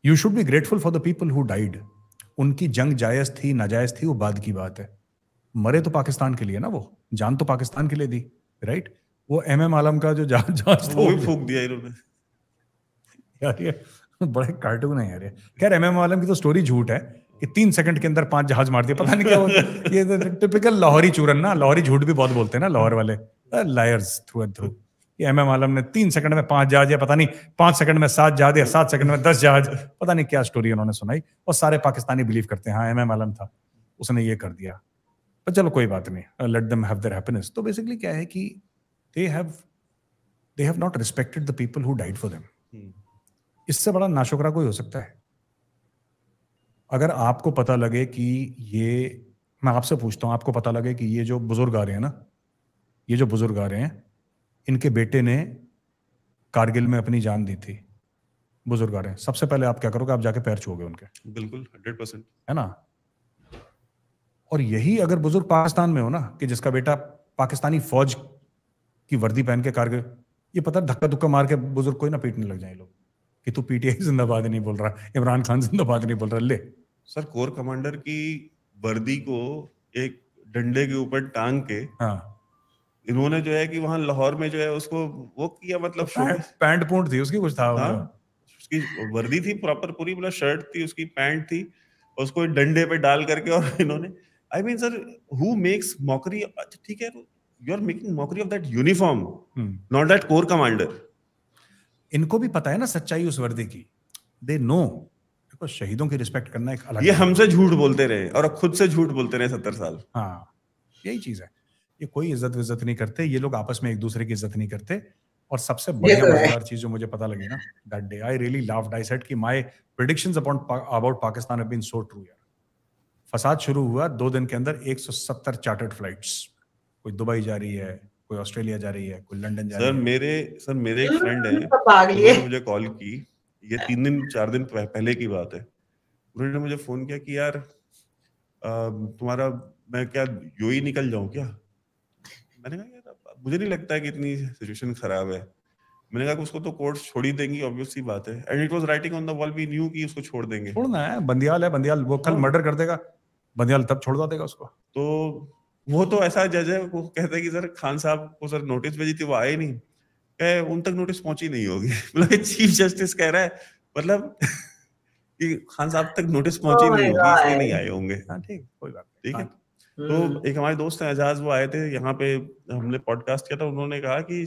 you should be grateful for the people who died उनकी जंग जायज थी नाजायज थी वो बाद की बात है मरे तो पाकिस्तान के लिए ना वो जान तो पाकिस्तान के लिए दी राइट right? वो एम एम आलम का जो जांच था वो भी तो- फूक दिया इन्होंने यार ये बड़े कार्टून है यार खैर एम एम आलम की तो स्टोरी झूठ है कि तीन सेकंड के अंदर पांच जहाज मार दिए पता नहीं क्या होता ये टिपिकल तो लाहौरी चूरन ना लाहौरी झूठ भी बहुत बोलते हैं ना लाहौर वाले liars through and through M M Alam ने तीन सेकंड में पांच जहाज या पता नहीं पांच सेकंड में सात जहाज या सात सेकंड में दस जहाज पता नहीं क्या स्टोरी उन्होंने सुनाई और सारे पाकिस्तानी बिलीव करते हैं हाँ एम एम आलम था उसने ये कर दिया पर चलो कोई बात नहीं let them have their happiness तो बेसिकली क्या है कि they have they have not respected the people who died for them इससे बड़ा नाशुकरा कोई हो सकता है अगर आपको पता लगे कि ये मैं आपसे पूछता हूं आपको पता लगे कि ये जो बुजुर्ग आ रहे हैं ना ये जो बुजुर्ग आ रहे हैं इनके बेटे ने कारगिल में अपनी जान दी थी बुजुर्ग आ रहे हैं सबसे पहले आप क्या करोगे आप जाके पैर छूओगे उनके बिल्कुल हंड्रेड परसेंट है ना और यही अगर बुजुर्ग पाकिस्तान में हो ना कि जिसका बेटा पाकिस्तानी फौज की वर्दी पहन के कारगिल ये पता धक्का धुक्का मार के बुजुर्ग कोई ना पीटने लग जाए लोग कि तू पीटीआई जिंदाबाद नहीं बोल रहा इमरान खान जिंदाबाद नहीं बोल रहा ले सर कोर कमांडर की वर्दी को एक डंडे के ऊपर टांग के हाँ इन्होंने जो है कि वहां लाहौर में जो है उसको वो किया मतलब तो पैंट, पैंट पूंट थी उसकी कुछ था हाँ, उसकी वर्दी थी प्रॉपर पूरी मतलब शर्ट थी उसकी पैंट थी उसको डंडे पे डाल करके और इन्होंने I mean sir who makes mockery अच्छा ठीक है you are making mockery of that uniform not that core commander इनको भी पता है ना सच्चाई उस वर्दी की दे नो देखो शहीदों की रिस्पेक्ट करना एक अलग ये हमसे झूठ बोलते रहे और खुद से झूठ बोलते रहे सत्तर साल हाँ यही चीज है ये कोई इज्जत विज्जत नहीं करते ये लोग आपस में एक दूसरे की इज्जत नहीं करते और सबसे तो बढ़िया चीज जो मुझे पता लगी ना that day I really love I said कि my predictions upon about Pakistan have been so true यार फसाद शुरू हुआ दो दिन के अंदर 170 चार्टर्ड फ्लाइट्स कोई दुबई जा रही है कोई ऑस्ट्रेलिया जा रही है कोई लंदन जा सर, रही है मेरे सर मेरे एक फ्रेंड है उन्होंने मुझे कॉल की ये तीन दिन चार दिन पहले की बात है उन्होंने मुझे फोन किया कि यार तुम्हारा मैं क्या यो ही निकल जाऊं क्या मैंने कहा यार मुझे नहीं लगता है कि इतनी सिचुएशन खराब है मैंने कहा कि उसको तो कोर्ट छोड़ ही देंगी ऑब्वियस सी बात है and it was writing on the wall we knew कि उसको छोड़ देंगे छोड़ना है बंदियाल है बंदियाल वो कल मर्डर हाँ। कर देगा बंदियाल तब छोड़ देगा उसको तो वो तो ऐसा जज है वो कहते हैं कि सर खान साहब को सर नोटिस भेजी थी वो आए नहीं कहे उन तक नोटिस पहुंची नहीं होगी मतलब चीफ जस्टिस कह रहा है मतलब कि खान साहब तक नोटिस पहुंची oh नहीं होगी इसलिए नहीं आए होंगे हाँ, ठीक कोई बात ठीक है हाँ। तो हम्म। एक हमारे दोस्त हैं एजाज वो आए थे यहाँ पे हमने पॉडकास्ट किया था उन्होंने कहा कि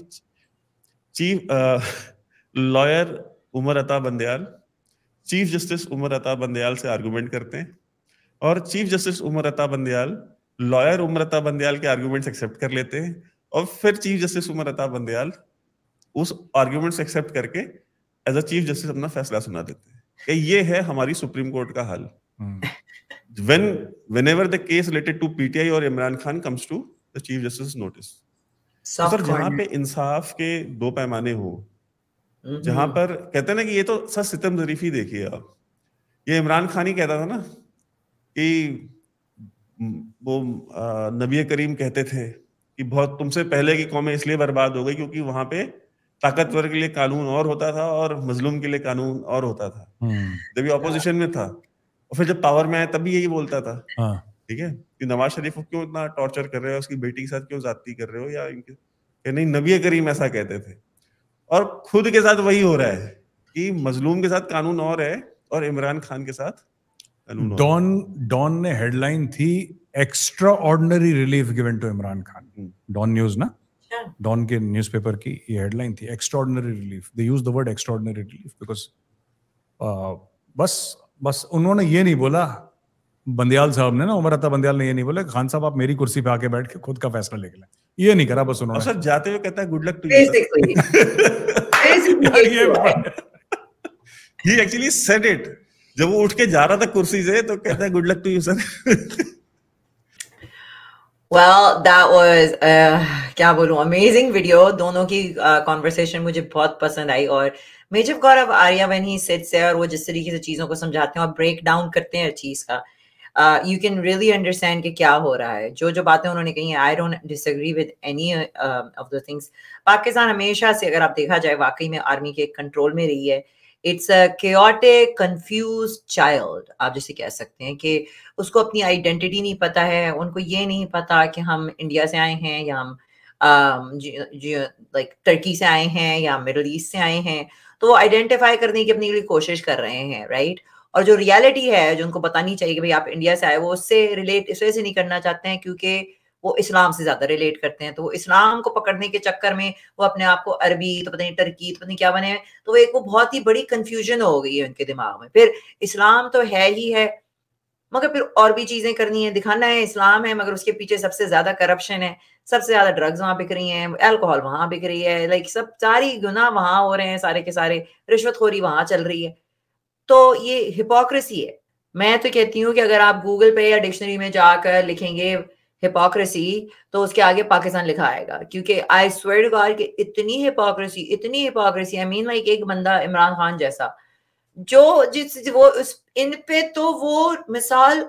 chief lawyer Umar Ata Bandial chief justice Umar Ata Bandial से आर्गुमेंट करते हैं और chief justice Umar Ata Bandial lawyer Umar Ata Bandial के आर्ग्यूमेंट्स एक्सेप्ट कर लेते हैं और फिर चीफ जस्टिस उमर अता बंदयाल उस आर्ग्यूमेंट्स एक्सेप्ट करके एज अ चीफ जस्टिस अपना फैसला सुना देते हैं कि ये है हमारी सुप्रीम कोर्ट का हाल hmm. when whenever the case related to PTI or Imran Khan comes to the Chief Justice's notice. तो सर जहां पे इंसाफ के दो पैमाने हो हम्म। जहां पर कहते ना कि ये तो सर सितम जरीफी देखिए आप ये इमरान खान ही कहता था ना कि वो नबी करीम कहते थे कि बहुत तुमसे पहले की कौमें इसलिए बर्बाद हो गई क्योंकि वहां पे ताकतवर के लिए कानून और होता था और मजलूम के लिए कानून और होता था हम्म। जब ये अपोजिशन में था और फिर जब पावर में आया तब भी यही बोलता था हाँ। ठीक है कि नवाज शरीफ को क्यों इतना टॉर्चर कर रहे हो उसकी बेटी के साथ क्यों जाती कर रहे हो या इनके नहीं नबी करीम ऐसा कहते थे और खुद के साथ वही हो रहा है कि मजलूम के साथ कानून और है और इमरान खान के साथ डॉन डॉन ने हेडलाइन थी extraordinary relief given to Imran Khan Dawn news ना डॉन के न्यूज़पेपर की ये हेडलाइन थी extraordinary relief they use the word extraordinary relief because बस बस उन्होंने ये नहीं बोला बंदयाल साहब ने ना उमर अता बंदयाल ने ये नहीं बोला खान साहब आप मेरी कुर्सी पे आके बैठ के खुद का फैसला लेके लें ये नहीं करा बस उन्होंने सर जाते हुए कहता है गुड लक टू यू ये एक्चुअली सेड इट जब वो उठ के जा रहा था कुर्सी से तो कहता है good luck to you sir well that was क्या बोलूं अमेजिंग वीडियो दोनों की कॉन्वर्सेशन uh, मुझे बहुत पसंद आई और मेजब गौरव आर्या बहन ही sits there और वो जिस तरीके से चीजों को समझाते हैं और ब्रेक डाउन करते हैं हर चीज का यू कैन रियली अंडरस्टैंड कि क्या हो रहा है जो जो बातें उन्होंने कही हैं I don't disagree with any of the things Pakistan हमेशा से अगर आप देखा जाए वाकई में आर्मी के कंट्रोल में रही है it's a chaotic confuse child आप जैसे कह सकते हैं कि उसको अपनी आइडेंटिटी नहीं पता है उनको ये नहीं पता कि हम इंडिया से आए हैं या हम लाइक um, टर्की से आए हैं या मिडल ईस्ट से आए हैं तो वो आइडेंटिफाई करने की अपने लिए कोशिश कर रहे हैं राइट right? और जो रियलिटी है जो उनको बतानी चाहिए कि भाई आप इंडिया से आए वो उससे रिलेट इस वजह से नहीं करना चाहते हैं क्योंकि वो इस्लाम से ज्यादा रिलेट करते हैं तो वो इस्लाम को पकड़ने के चक्कर में वो अपने आप को अरबी तो पता नहीं टर्की तो पता नहीं क्या बने हैं तो वो एक वो बहुत ही बड़ी कंफ्यूजन हो गई है उनके दिमाग में फिर इस्लाम तो है ही है मगर फिर और भी चीजें करनी है दिखाना है इस्लाम है मगर उसके पीछे सबसे ज्यादा करप्शन है सबसे ज्यादा ड्रग्स वहां बिक रही हैं अल्कोहल वहां बिक रही है लाइक सब सारी गुना वहां हो रहे हैं सारे के सारे रिश्वतखोरी वहां चल रही है तो ये हिपोक्रेसी है मैं तो कहती हूँ कि अगर आप गूगल पे या डिक्शनरी में जाकर लिखेंगे हिपोक्रेसी तो उसके आगे पाकिस्तान लिखा आएगा क्योंकि आई स्वर्ड गार के इतनी हिपोक्रेसी इतनी हिपोक्रेसी आई मीन लाइक एक बंदा इमरान खान जैसा जो जिस वो उस इन पे तो वो मिसाल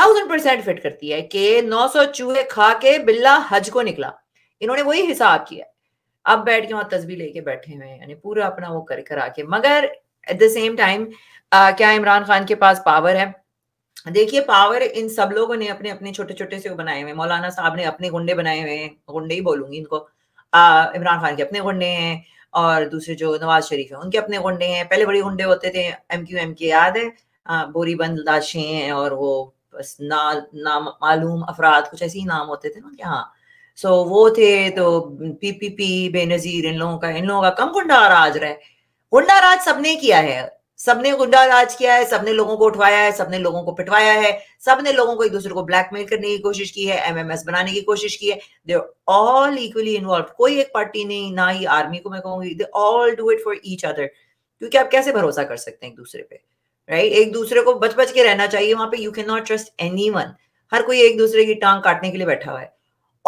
थाउजेंड परसेंट फिट करती है कि नौ सौ चूहे खा के बिल्ला हज को निकला इन्होंने वही हिसाब किया अब बैठ के वहां तस्वीर लेके बैठे हुए हैं यानी पूरा अपना वो कर कर आके मगर एट द सेम टाइम क्या इमरान खान के पास पावर है देखिए पावर इन सब लोगों ने अपने अपने छोटे छोटे से बनाए हुए मौलाना साहब ने अपने गुंडे बनाए हुए हैं गुंडे ही बोलूंगी इनको इमरान खान के अपने गुंडे हैं और दूसरे जो नवाज शरीफ है उनके अपने गुंडे हैं पहले बड़े गुंडे होते थे एम क्यू एम के याद है बोरीबंद लाशें हैं और वो बस ना मालूम अफराद कुछ ऐसे ही नाम होते थे ना उनके हाँ सो so, वो थे तो पीपीपी बेनजीर इन लोगों का इन लोगों का कम गुंडा राज रहे गुंडा राज सबने किया है सबने गुंडा राज किया है सबने लोगों को उठवाया है सबने लोगों को पिटवाया है सबने लोगों को एक दूसरे को ब्लैकमेल करने की कोशिश की है एमएमएस बनाने की कोशिश की है दे ऑल इक्वली इन्वॉल्व कोई एक पार्टी नहीं ना ही आर्मी को मैं कहूंगी they all do it for each other क्योंकि आप कैसे भरोसा कर सकते हैं एक दूसरे पे राइट right? एक दूसरे को बच बच के रहना चाहिए वहां पे you can not trust any हर कोई एक दूसरे की टांग काटने के लिए बैठा हुआ है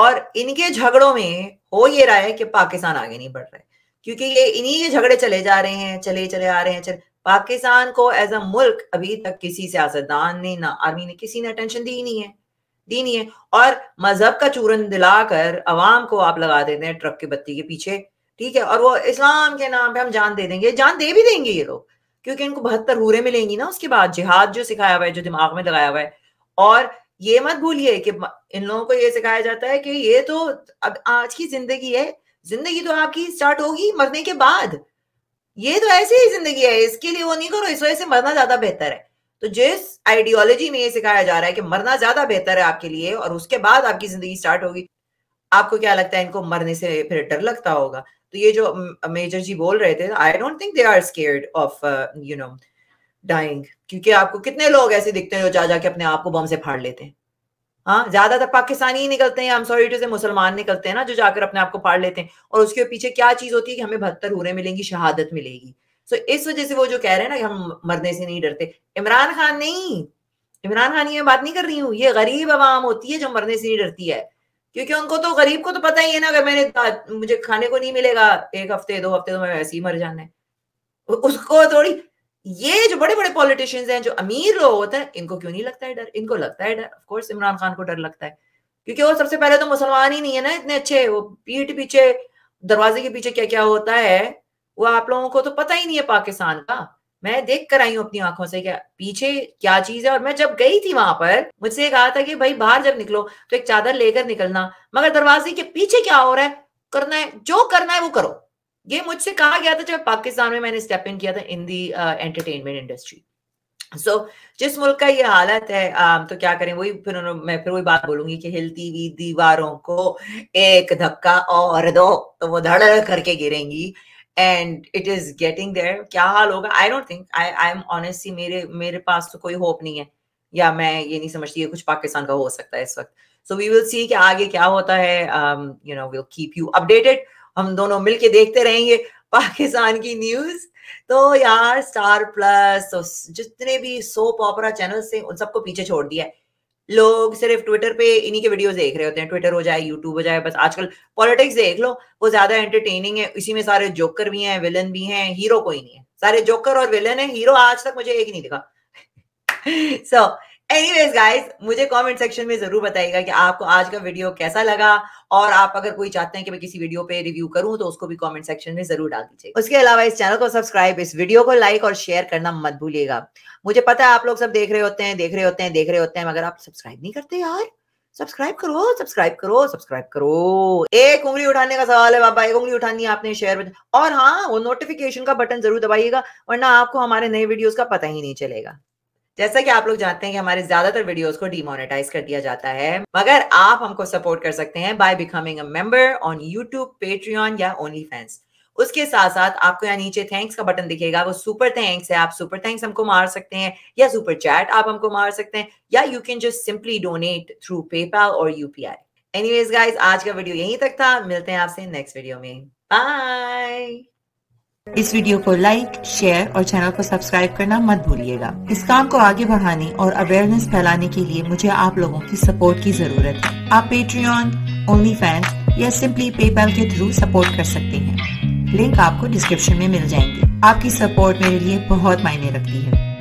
और इनके झगड़ों में हो ये रहा है कि पाकिस्तान आगे नहीं बढ़ रहा है क्योंकि ये इन्हीं ये झगड़े चले जा रहे हैं चले चले आ रहे हैं चले पाकिस्तान को एज अ मुल्क अभी तक किसी सियासतदान ने ना आर्मी ने किसी ने अटेंशन दी नहीं है दी नहीं है और मजहब का चूरन दिलाकर अवाम को आप लगा देते हैं ट्रक की बत्ती के पीछे ठीक है और वो इस्लाम के नाम पे हम जान दे देंगे जान दे भी देंगे ये लोग क्योंकि इनको बहत्तर हूरे मिलेंगी ना उसके बाद जिहाद जो सिखाया हुआ है जो दिमाग में लगाया हुआ है और ये मत भूलिए कि इन लोगों को ये सिखाया जाता है कि ये तो अब आज की जिंदगी है जिंदगी तो आपकी स्टार्ट होगी मरने के बाद ये तो ऐसी ही जिंदगी है इसके लिए वो नहीं करो इस वजह से मरना ज्यादा बेहतर है तो जिस आइडियोलॉजी में ये सिखाया जा रहा है कि मरना ज्यादा बेहतर है आपके लिए और उसके बाद आपकी जिंदगी स्टार्ट होगी आपको क्या लगता है इनको मरने से फिर डर लगता होगा तो ये जो मेजर जी बोल रहे थे I don't think they are scared of you know dying क्योंकि आपको कितने लोग ऐसे दिखते हैं जो जा जाके अपने आप को बम से फाड़ लेते हैं हाँ ज्यादातर पाकिस्तानी ही निकलते हैं हम सॉरी टू से मुसलमान निकलते हैं ना जो जाकर अपने आप को पाड़ लेते हैं और उसके पीछे क्या चीज होती है कि हमें बहत्तर हूरें मिलेंगी शहादत मिलेगी सो so, इस वजह से वो जो कह रहे हैं ना कि हम मरने से नहीं डरते इमरान खान नहीं इमरान खान ये बात नहीं कर रही हूँ ये गरीब आवाम होती है जो मरने से नहीं डरती है क्योंकि उनको तो गरीब को तो पता ही है ना अगर मैंने मुझे खाने को नहीं मिलेगा एक हफ्ते दो हफ्ते तो मैं वैसे ही मर जाना है उसको थोड़ी ये जो बड़े बड़े पॉलिटिशियंस हैं जो अमीर लोग होते हैं इनको क्यों नहीं लगता है डर इनको लगता है डर ऑफकोर्स इमरान खान को डर लगता है क्योंकि वो सबसे पहले तो मुसलमान ही नहीं है ना इतने अच्छे वो पीठ पीछे दरवाजे के पीछे क्या क्या होता है वो आप लोगों को तो पता ही नहीं है पाकिस्तान का मैं देख कर आई हूँ अपनी आंखों से क्या पीछे क्या चीज है और मैं जब गई थी वहां पर मुझसे कहा था कि भाई बाहर जब निकलो तो एक चादर लेकर निकलना मगर दरवाजे के पीछे क्या हो रहा है करना है जो करना है वो करो ये मुझसे कहा गया था जब पाकिस्तान में मैंने स्टेप इन किया था इन दी एंटरटेनमेंट इंडस्ट्री सो जिस मुल्क का ये हालत है आ, um, तो क्या करें वही फिर मैं फिर वही बात बोलूंगी कि हिलती हुई दीवारों को एक धक्का और दो तो वो धड़ करके गिरेंगी and it is getting there क्या हाल होगा I don't think I I am honestly मेरे मेरे पास तो कोई होप नहीं है या मैं ये नहीं समझती है कुछ पाकिस्तान का हो सकता है इस वक्त सो वी विल सी कि आगे क्या होता है you know will keep you updated हम दोनों मिलके देखते रहेंगे पाकिस्तान की न्यूज तो यार स्टार प्लस तो जितने भी सो पॉपरा चैनल थे उन सबको पीछे छोड़ दिया है लोग सिर्फ ट्विटर पे इन्हीं के वीडियोस देख रहे होते हैं ट्विटर हो जाए यूट्यूब हो जाए बस आजकल पॉलिटिक्स देख लो वो ज्यादा एंटरटेनिंग है इसी में सारे जोकर भी हैं विलन भी हैं हीरो कोई नहीं है सारे जोकर और विलन है हीरो आज तक मुझे एक नहीं दिखा सो so, एनीवेज गाइस मुझे कमेंट सेक्शन में जरूर बताइएगा कि आपको आज का वीडियो कैसा लगा और आप अगर कोई चाहते हैं कि मैं किसी वीडियो पे रिव्यू करूं तो उसको भी कमेंट सेक्शन में जरूर डाल दीजिए उसके अलावा इस चैनल को सब्सक्राइब इस वीडियो को लाइक और शेयर करना मत भूलिएगा मुझे पता है आप लोग सब देख रहे होते हैं देख रहे होते हैं देख रहे होते हैं मगर आप सब्सक्राइब नहीं करते यार सब्सक्राइब करो सब्सक्राइब करो सब्सक्राइब करो एक उंगली उठाने का सवाल है बाबा एक उंगली उठानी है आपने शेयर और हाँ वो नोटिफिकेशन का बटन जरूर दबाइएगा वरना आपको हमारे नए वीडियोस का पता ही नहीं चलेगा जैसा कि आप लोग जानते हैं कि हमारे ज्यादातर वीडियोस को डिमोनेटाइज कर दिया जाता है मगर आप हमको सपोर्ट कर सकते हैं by becoming a member on YouTube Patreon या ओनली फैंस उसके साथ साथ आपको यहाँ नीचे थैंक्स का बटन दिखेगा वो सुपर थैंक्स है आप सुपर थैंक्स हमको मार सकते हैं या सुपर चैट आप हमको मार सकते हैं या you can just simply donate through PayPal और यूपीआई एनीवेज गाइस आज का वीडियो यहीं तक था मिलते हैं आपसे नेक्स्ट वीडियो में बाय इस वीडियो को लाइक शेयर और चैनल को सब्सक्राइब करना मत भूलिएगा इस काम को आगे बढ़ाने और अवेयरनेस फैलाने के लिए मुझे आप लोगों की सपोर्ट की जरूरत है आप पेट्रियन ओनली फैंस या सिंपली पेपैल के थ्रू सपोर्ट कर सकते हैं लिंक आपको डिस्क्रिप्शन में मिल जाएंगे आपकी सपोर्ट मेरे लिए बहुत मायने रखती है